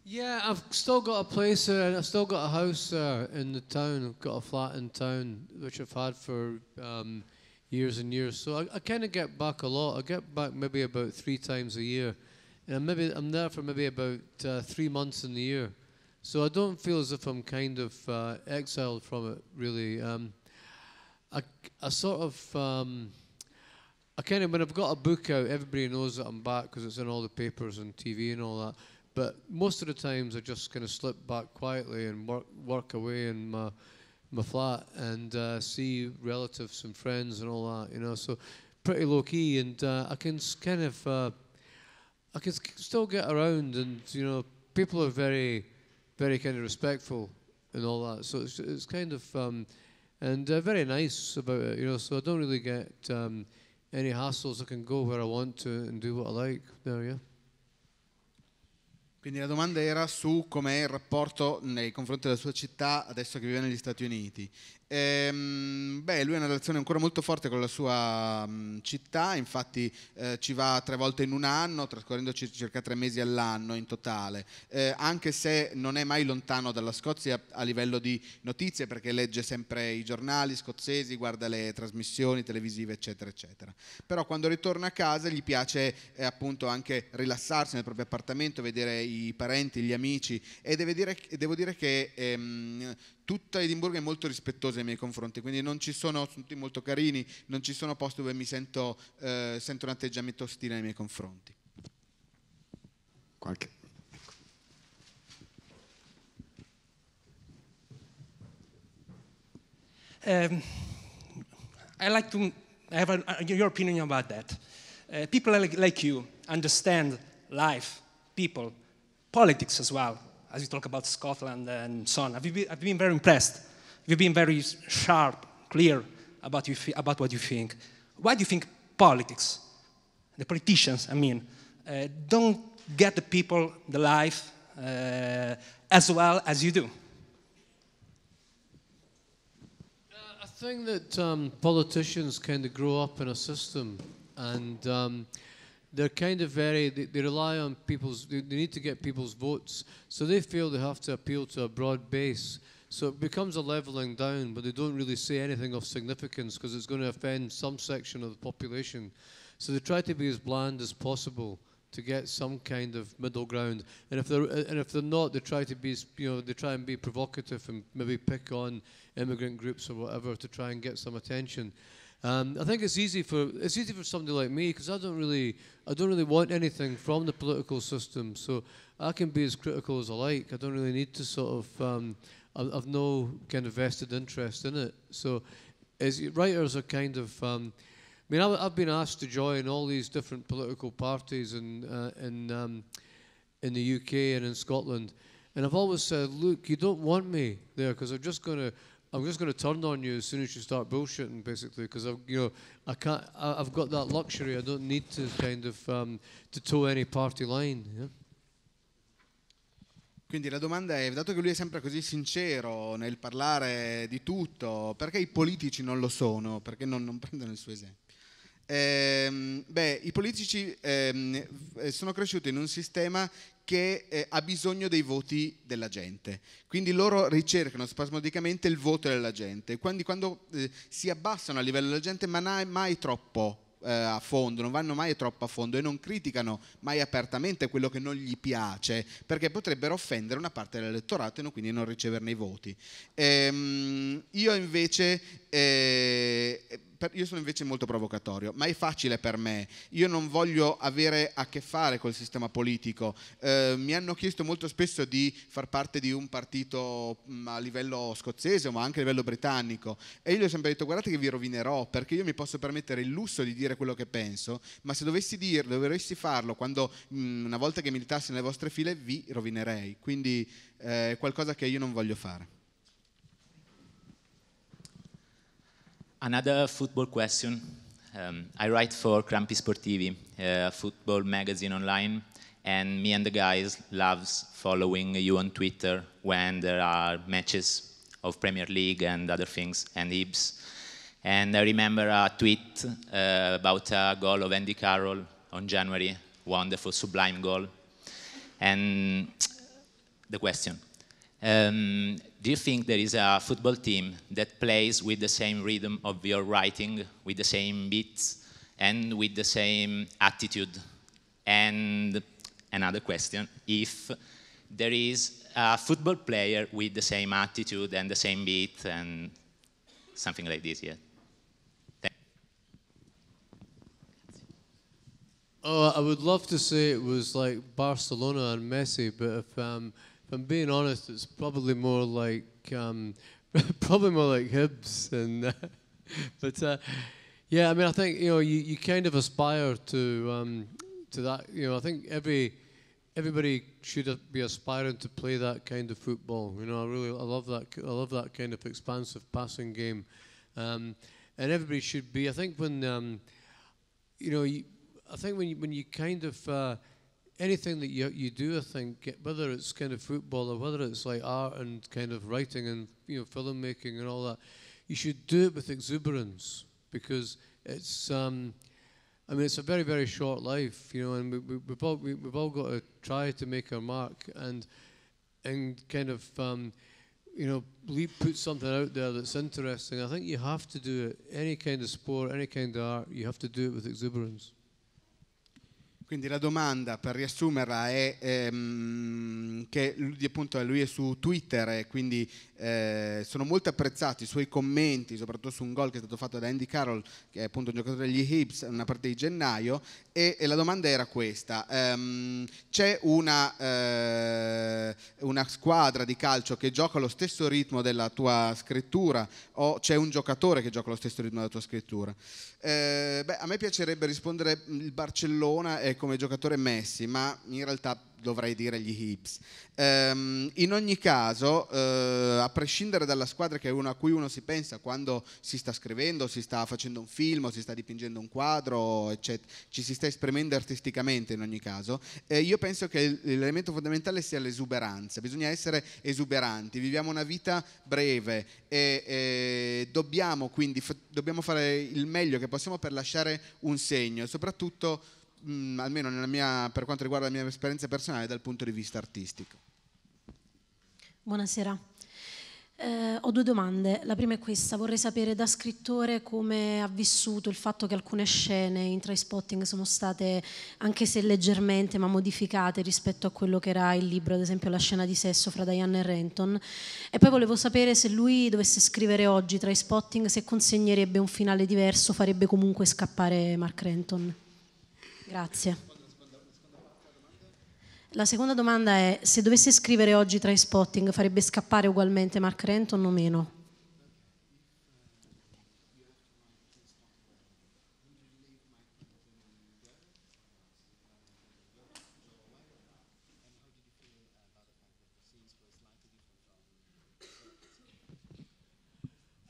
Yeah, I've still got a place there, uh, and I've still got a house there uh, in the town. I've got a flat in town, which I've had for um, years and years. So I, I kind of get back a lot. I get back maybe about three times a year, and maybe I'm there for maybe about uh, three months in the year. So I don't feel as if I'm kind of uh, exiled from it really. Um, I, I sort of um, I kind of when I've got a book out, everybody knows that I'm back because it's in all the papers and TV and all that. But most of the times I just kind of slip back quietly and work work away and my flat, and uh, see relatives and friends and all that, you know. So pretty low key, and uh, I can kind of uh, I can still get around, and you know, people are very, very kind of respectful and all that. So it's, it's kind of um, and uh, very nice about it, you know. So I don't really get um, any hassles. I can go where I want to and do what I like now. Yeah. Quindi la domanda era su com'è il rapporto nei confronti della sua città adesso che vive negli Stati Uniti Ehm, beh, lui ha una relazione ancora molto forte con la sua mh, mm, città, infatti eh, ci va tre volte in un anno, trascorrendo circa tre mesi all'anno in totale, eh, anche se non è mai lontano dalla Scozia a livello di notizie, perché legge sempre i giornali scozzesi, guarda le trasmissioni televisive, eccetera, eccetera. Però quando ritorna a casa gli piace eh, appunto anche rilassarsi nel proprio appartamento, vedere i parenti, gli amici e dire, devo dire che ehm, tutta Edimburgo è molto rispettosa nei miei confronti, quindi non ci sono, sono tutti molto carini, non ci sono posti dove mi sento, eh, sento un atteggiamento ostile nei miei confronti. Qualche. Um, I like to have an, uh, your opinion about that. Uh, people like, like you understand life, people, politics as well. as you talk about Scotland and so on. Have you been, have you been very impressed? You've been very sharp, clear about, you, about what you think. Why do you think politics, the politicians, I mean, uh, don't get the people the life uh, as well as you do? Uh, I think that um, politicians kind of grow up in a system and. Um, they're kind of very, they, they rely on people's, they, they, need to get people's votes. So they feel they have to appeal to a broad base. So it becomes a leveling down, but they don't really say anything of significance because it's going to offend some section of the population. So they try to be as bland as possible to get some kind of middle ground. And if they're and if they're not, they try to be you know they try and be provocative and maybe pick on immigrant groups or whatever to try and get some attention. Um, I think it's easy for it's easy for somebody like me because I don't really I don't really want anything from the political system, so I can be as critical as I like. I don't really need to sort of um, I, have no kind of vested interest in it. So, as writers are kind of um, I mean, I, have been asked to join all these different political parties in uh, in um, in the UK and in Scotland, and I've always said, "Look, you don't want me there because I'm just going to I'm just going to turn on you as soon as you start bullshitting, basically, because I've you know I can't I, have got that luxury. I don't need to kind of um, to toe any party line. Yeah? Quindi la domanda è, dato che lui è sempre così sincero nel parlare di tutto, perché i politici non lo sono? Perché non, non prendono il suo esempio? Eh, beh, i politici ehm, eh, sono cresciuti in un sistema che eh, ha bisogno dei voti della gente, quindi loro ricercano spasmodicamente il voto della gente, quindi quando eh, si abbassano a livello della gente ma mai troppo, eh, a fondo, non vanno mai troppo a fondo e non criticano mai apertamente quello che non gli piace, perché potrebbero offendere una parte dell'elettorato e non, quindi non riceverne i voti. Ehm, io invece... Eh, io sono invece molto provocatorio, ma è facile per me. Io non voglio avere a che fare col sistema politico. Eh, mi hanno chiesto molto spesso di far parte di un partito mm, a livello scozzese, ma anche a livello britannico. E io gli ho sempre detto: guardate che vi rovinerò, perché io mi posso permettere il lusso di dire dire quello che penso, ma se dovessi dirlo, dovessi farlo, quando mh, mm, una volta che militassi nelle vostre file vi rovinerei. Quindi eh, è qualcosa che io non voglio fare. Another football question. Um, I write for Crampi Sportivi, a football magazine online, and me and the guys loves following you on Twitter when there are matches of Premier League and other things and Ibs. And I remember a tweet uh, about a goal of Andy Carroll on January, wonderful, sublime goal. And the question, um, do you think there is a football team that plays with the same rhythm of your writing, with the same beats, and with the same attitude? And another question, if there is a football player with the same attitude and the same beat and something like this, yeah. Oh, I would love to say it was like Barcelona and Messi, but if, um, if I'm being honest, it's probably more like um, probably more like Hibs. And uh, but uh, yeah, I mean, I think you know you, you kind of aspire to um, to that. You know, I think every everybody should be aspiring to play that kind of football. You know, I really I love that I love that kind of expansive passing game, um, and everybody should be. I think when um, you know. You, I think when you, when you kind of uh, anything that you you do, I think whether it's kind of football or whether it's like art and kind of writing and you know filmmaking and all that, you should do it with exuberance because it's. Um, I mean, it's a very, very short life, you know, and we, we, have all, we, have all got to try to make our mark and and kind of, um, you know, put something out there that's interesting. I think you have to do it, any kind of sport, any kind of art, you have to do it with exuberance. Quindi la domanda, per riassumerla, è ehm, che lui, appunto, lui, è su Twitter e quindi eh, sono molto apprezzati i suoi commenti, soprattutto su un gol che è stato fatto da Andy Carroll, che è appunto un giocatore degli Hibs, una parte di gennaio, e, e la domanda era questa. Ehm, c'è una, eh, una, squadra di calcio che gioca allo stesso ritmo della tua scrittura o c'è un giocatore che gioca allo stesso ritmo della tua scrittura? Eh, beh, a me piacerebbe rispondere il Barcellona. E come giocatore Messi, ma in realtà dovrei dire gli Hips. Um, ehm, in ogni caso, uh, a prescindere dalla squadra che uno a cui uno si pensa quando si sta scrivendo, si sta facendo un film, si sta dipingendo un quadro, eccetera, ci si sta esprimendo artisticamente in ogni caso, eh, io penso che l'elemento fondamentale sia l'esuberanza, bisogna essere esuberanti, viviamo una vita breve e, e dobbiamo quindi dobbiamo fare il meglio che possiamo per lasciare un segno, e soprattutto mh, mm, almeno mia, per quanto riguarda la mia esperienza personale, dal punto di vista artistico. Buonasera. Eh, ho due domande. La prima è questa: vorrei sapere da scrittore come ha vissuto il fatto che alcune scene in Trainspotting sono state, anche se leggermente, ma modificate rispetto a quello che era il libro, ad esempio la scena di sesso fra Diane e Renton. E poi volevo sapere se lui dovesse scrivere oggi Trainspotting, se consegnerebbe un finale diverso, farebbe comunque scappare Mark Renton. Grazie. La seconda domanda è, se dovesse scrivere oggi tra i spotting, farebbe scappare ugualmente Mark Renton o meno?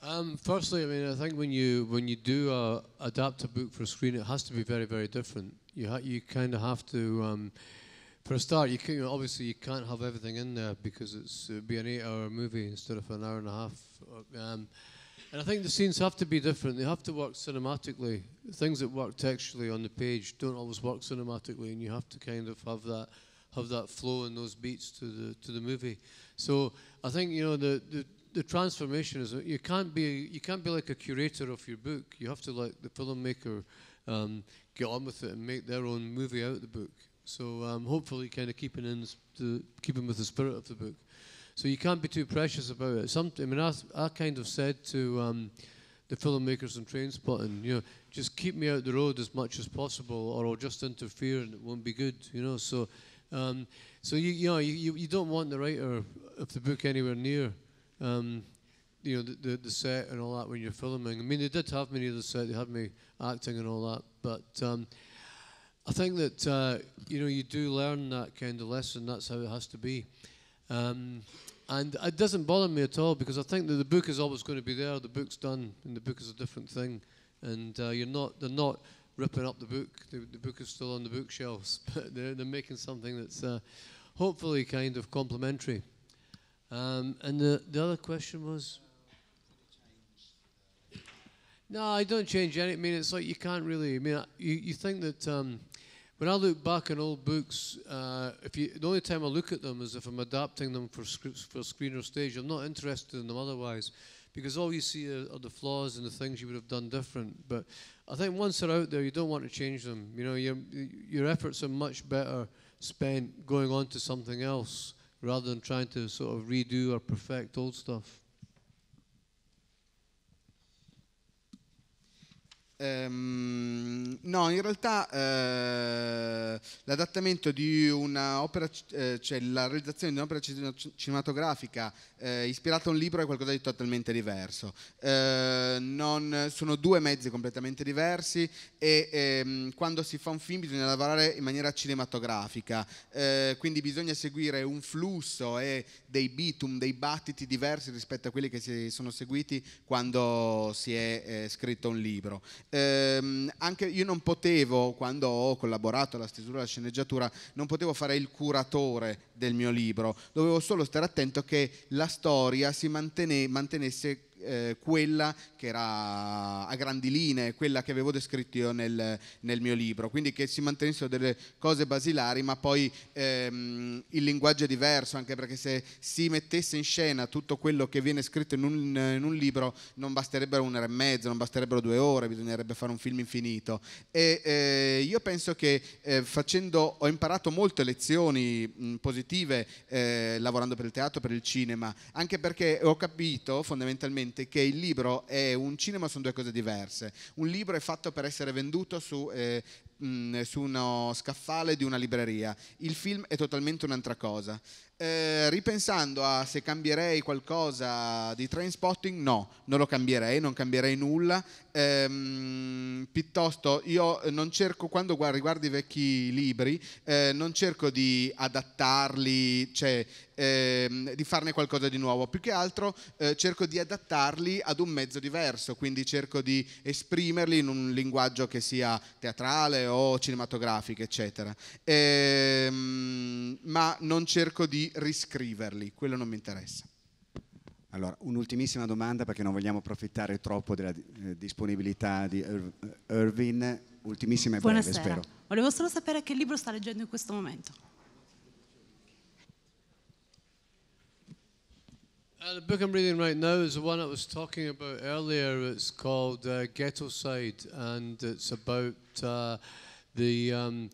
Um, firstly, I mean, I think when you when you do uh, adapt a book for screen, it has to be very, very different. You ha- you kind of have to, um, for a start, you can, obviously you can't have everything in there because it's it'd uh, be an eight-hour movie instead of an hour and a half. Uh, um, and I think the scenes have to be different. They have to work cinematically. Things that work textually on the page don't always work cinematically, and you have to kind of have that have that flow and those beats to the to the movie. So I think you know the, the the transformation is you can't be you can't be like a curator of your book. You have to like the filmmaker um, get on with it and make their own movie out of the book. So um, hopefully, kind of keeping in the, keeping with the spirit of the book. So you can't be too precious about it. Some, I mean, I, I kind of said to um, the filmmakers in Trainspotting, you know, just keep me out the road as much as possible, or I'll just interfere and it won't be good, you know. So, um, so you, you know, you, you don't want the writer of the book anywhere near um, you know, the, the, the, set and all that when you're filming. I mean, they did have me near the set, they had me acting and all that, but um, I think that, uh, you know, you do learn that kind of lesson, that's how it has to be. Um, and it doesn't bother me at all because I think that the book is always going to be there, the book's done, and the book is a different thing. And uh, you're not, they're not ripping up the book, the, the book is still on the bookshelves, but they're, they're making something that's uh, hopefully kind of complementary. Um, and the, the other question was? No, I don't change any. I mean, it's like you can't really. I mean, you, you think that um, when I look back on old books, uh, if you, the only time I look at them is if I'm adapting them for scripts for screen or stage. I'm not interested in them otherwise, because all you see are, are, the flaws and the things you would have done different. But I think once they're out there, you don't want to change them. You know, your your efforts are much better spent going on to something else rather than trying to sort of redo or perfect old stuff. Ehm, no, in realtà eh, l'adattamento di un'opera, eh, cioè la realizzazione di un'opera cinematografica eh, ispirata a un libro è qualcosa di totalmente diverso. Eh, non, sono due mezzi completamente diversi e ehm, quando si fa un film bisogna lavorare in maniera cinematografica, eh, quindi bisogna seguire un flusso e dei bitum, dei battiti diversi rispetto a quelli che si sono seguiti quando si è eh, scritto un libro ehm, anche io non potevo, quando ho collaborato alla stesura della sceneggiatura, non potevo fare il curatore del mio libro, dovevo solo stare attento che la storia si mantene, mantenesse eh, quella che era a grandi linee, quella che avevo descritto io nel, nel, mio libro, quindi che si mantenessero delle cose basilari, ma poi ehm, il linguaggio è diverso, anche perché se si mettesse in scena tutto quello che viene scritto in un, in un libro non basterebbero un'ora e mezza, non basterebbero due ore, bisognerebbe fare un film infinito. E eh, io penso che eh, facendo, ho imparato molte lezioni mh, positive eh, lavorando per il teatro, per il cinema, anche perché ho capito fondamentalmente mente che il libro e un cinema sono due cose diverse. Un libro è fatto per essere venduto su, eh, mh, su uno scaffale di una libreria, il film è totalmente un'altra cosa. Eh, ripensando a se cambierei qualcosa di train spotting, no, non lo cambierei, non cambierei nulla ehm, piuttosto io eh, non cerco, quando guardo, riguardo i vecchi libri, eh, non cerco di adattarli, cioè ehm, di farne qualcosa di nuovo, più che altro eh, cerco di adattarli ad un mezzo diverso, quindi cerco di esprimerli in un linguaggio che sia teatrale o cinematografico, eccetera. Ehm, ma non cerco di riscriverli, quello non mi interessa. Allora, un'ultimissima domanda perché non vogliamo approfittare troppo della eh, disponibilità di Ir- Irvin. Ultimissima e breve, Buonasera. spero. Volevo solo sapere che libro sta leggendo in questo momento. Uh, the book I'm reading right now is the one I was talking about earlier. It's called uh, Ghetto Side, and it's about uh, the. Um,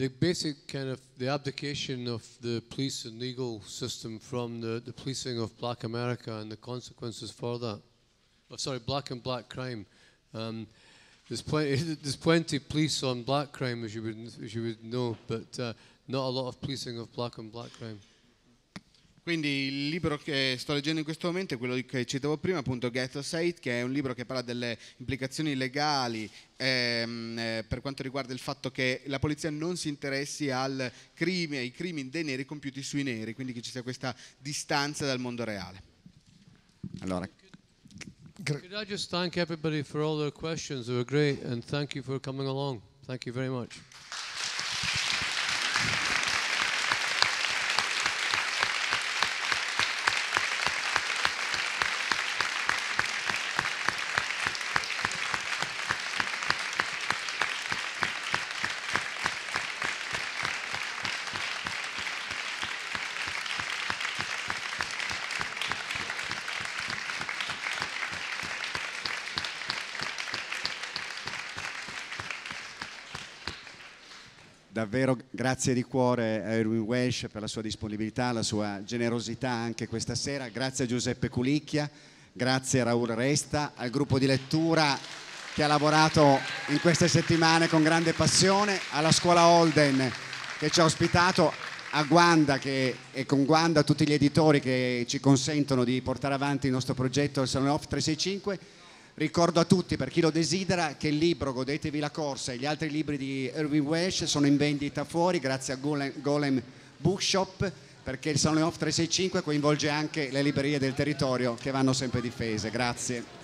the basic kind of the abdication of the police and legal system from the, the policing of black America and the consequences for that. Oh, sorry, black and black crime. Um, there's plenty, there's plenty police on black crime, as you would, as you would know, but uh, not a lot of policing of black and black crime. Quindi il libro che sto leggendo in questo momento è quello che citavo prima, appunto Ghetto State, che è un libro che parla delle implicazioni legali ehm, eh, per quanto riguarda il fatto che la polizia non si interessi al crime, ai crimini dei neri compiuti sui neri, quindi che ci sia questa distanza dal mondo reale. Allora. Could I just thank everybody for all their questions? They were great and thank you for coming along. Thank you very much. Davvero grazie di cuore a Erwin Welsh per la sua disponibilità, la sua generosità anche questa sera. Grazie a Giuseppe Culicchia, grazie a Raul Resta, al gruppo di lettura che ha lavorato in queste settimane con grande passione, alla scuola Holden che ci ha ospitato, a Guanda che, e con Guanda tutti gli editori che ci consentono di portare avanti il nostro progetto al Salone Off 365 Ricordo a tutti, per chi lo desidera, che il libro Godetevi la corsa e gli altri libri di Irving Welsh sono in vendita fuori grazie a Golem, Bookshop perché il Salone Off 365 coinvolge anche le librerie del territorio che vanno sempre difese. Grazie.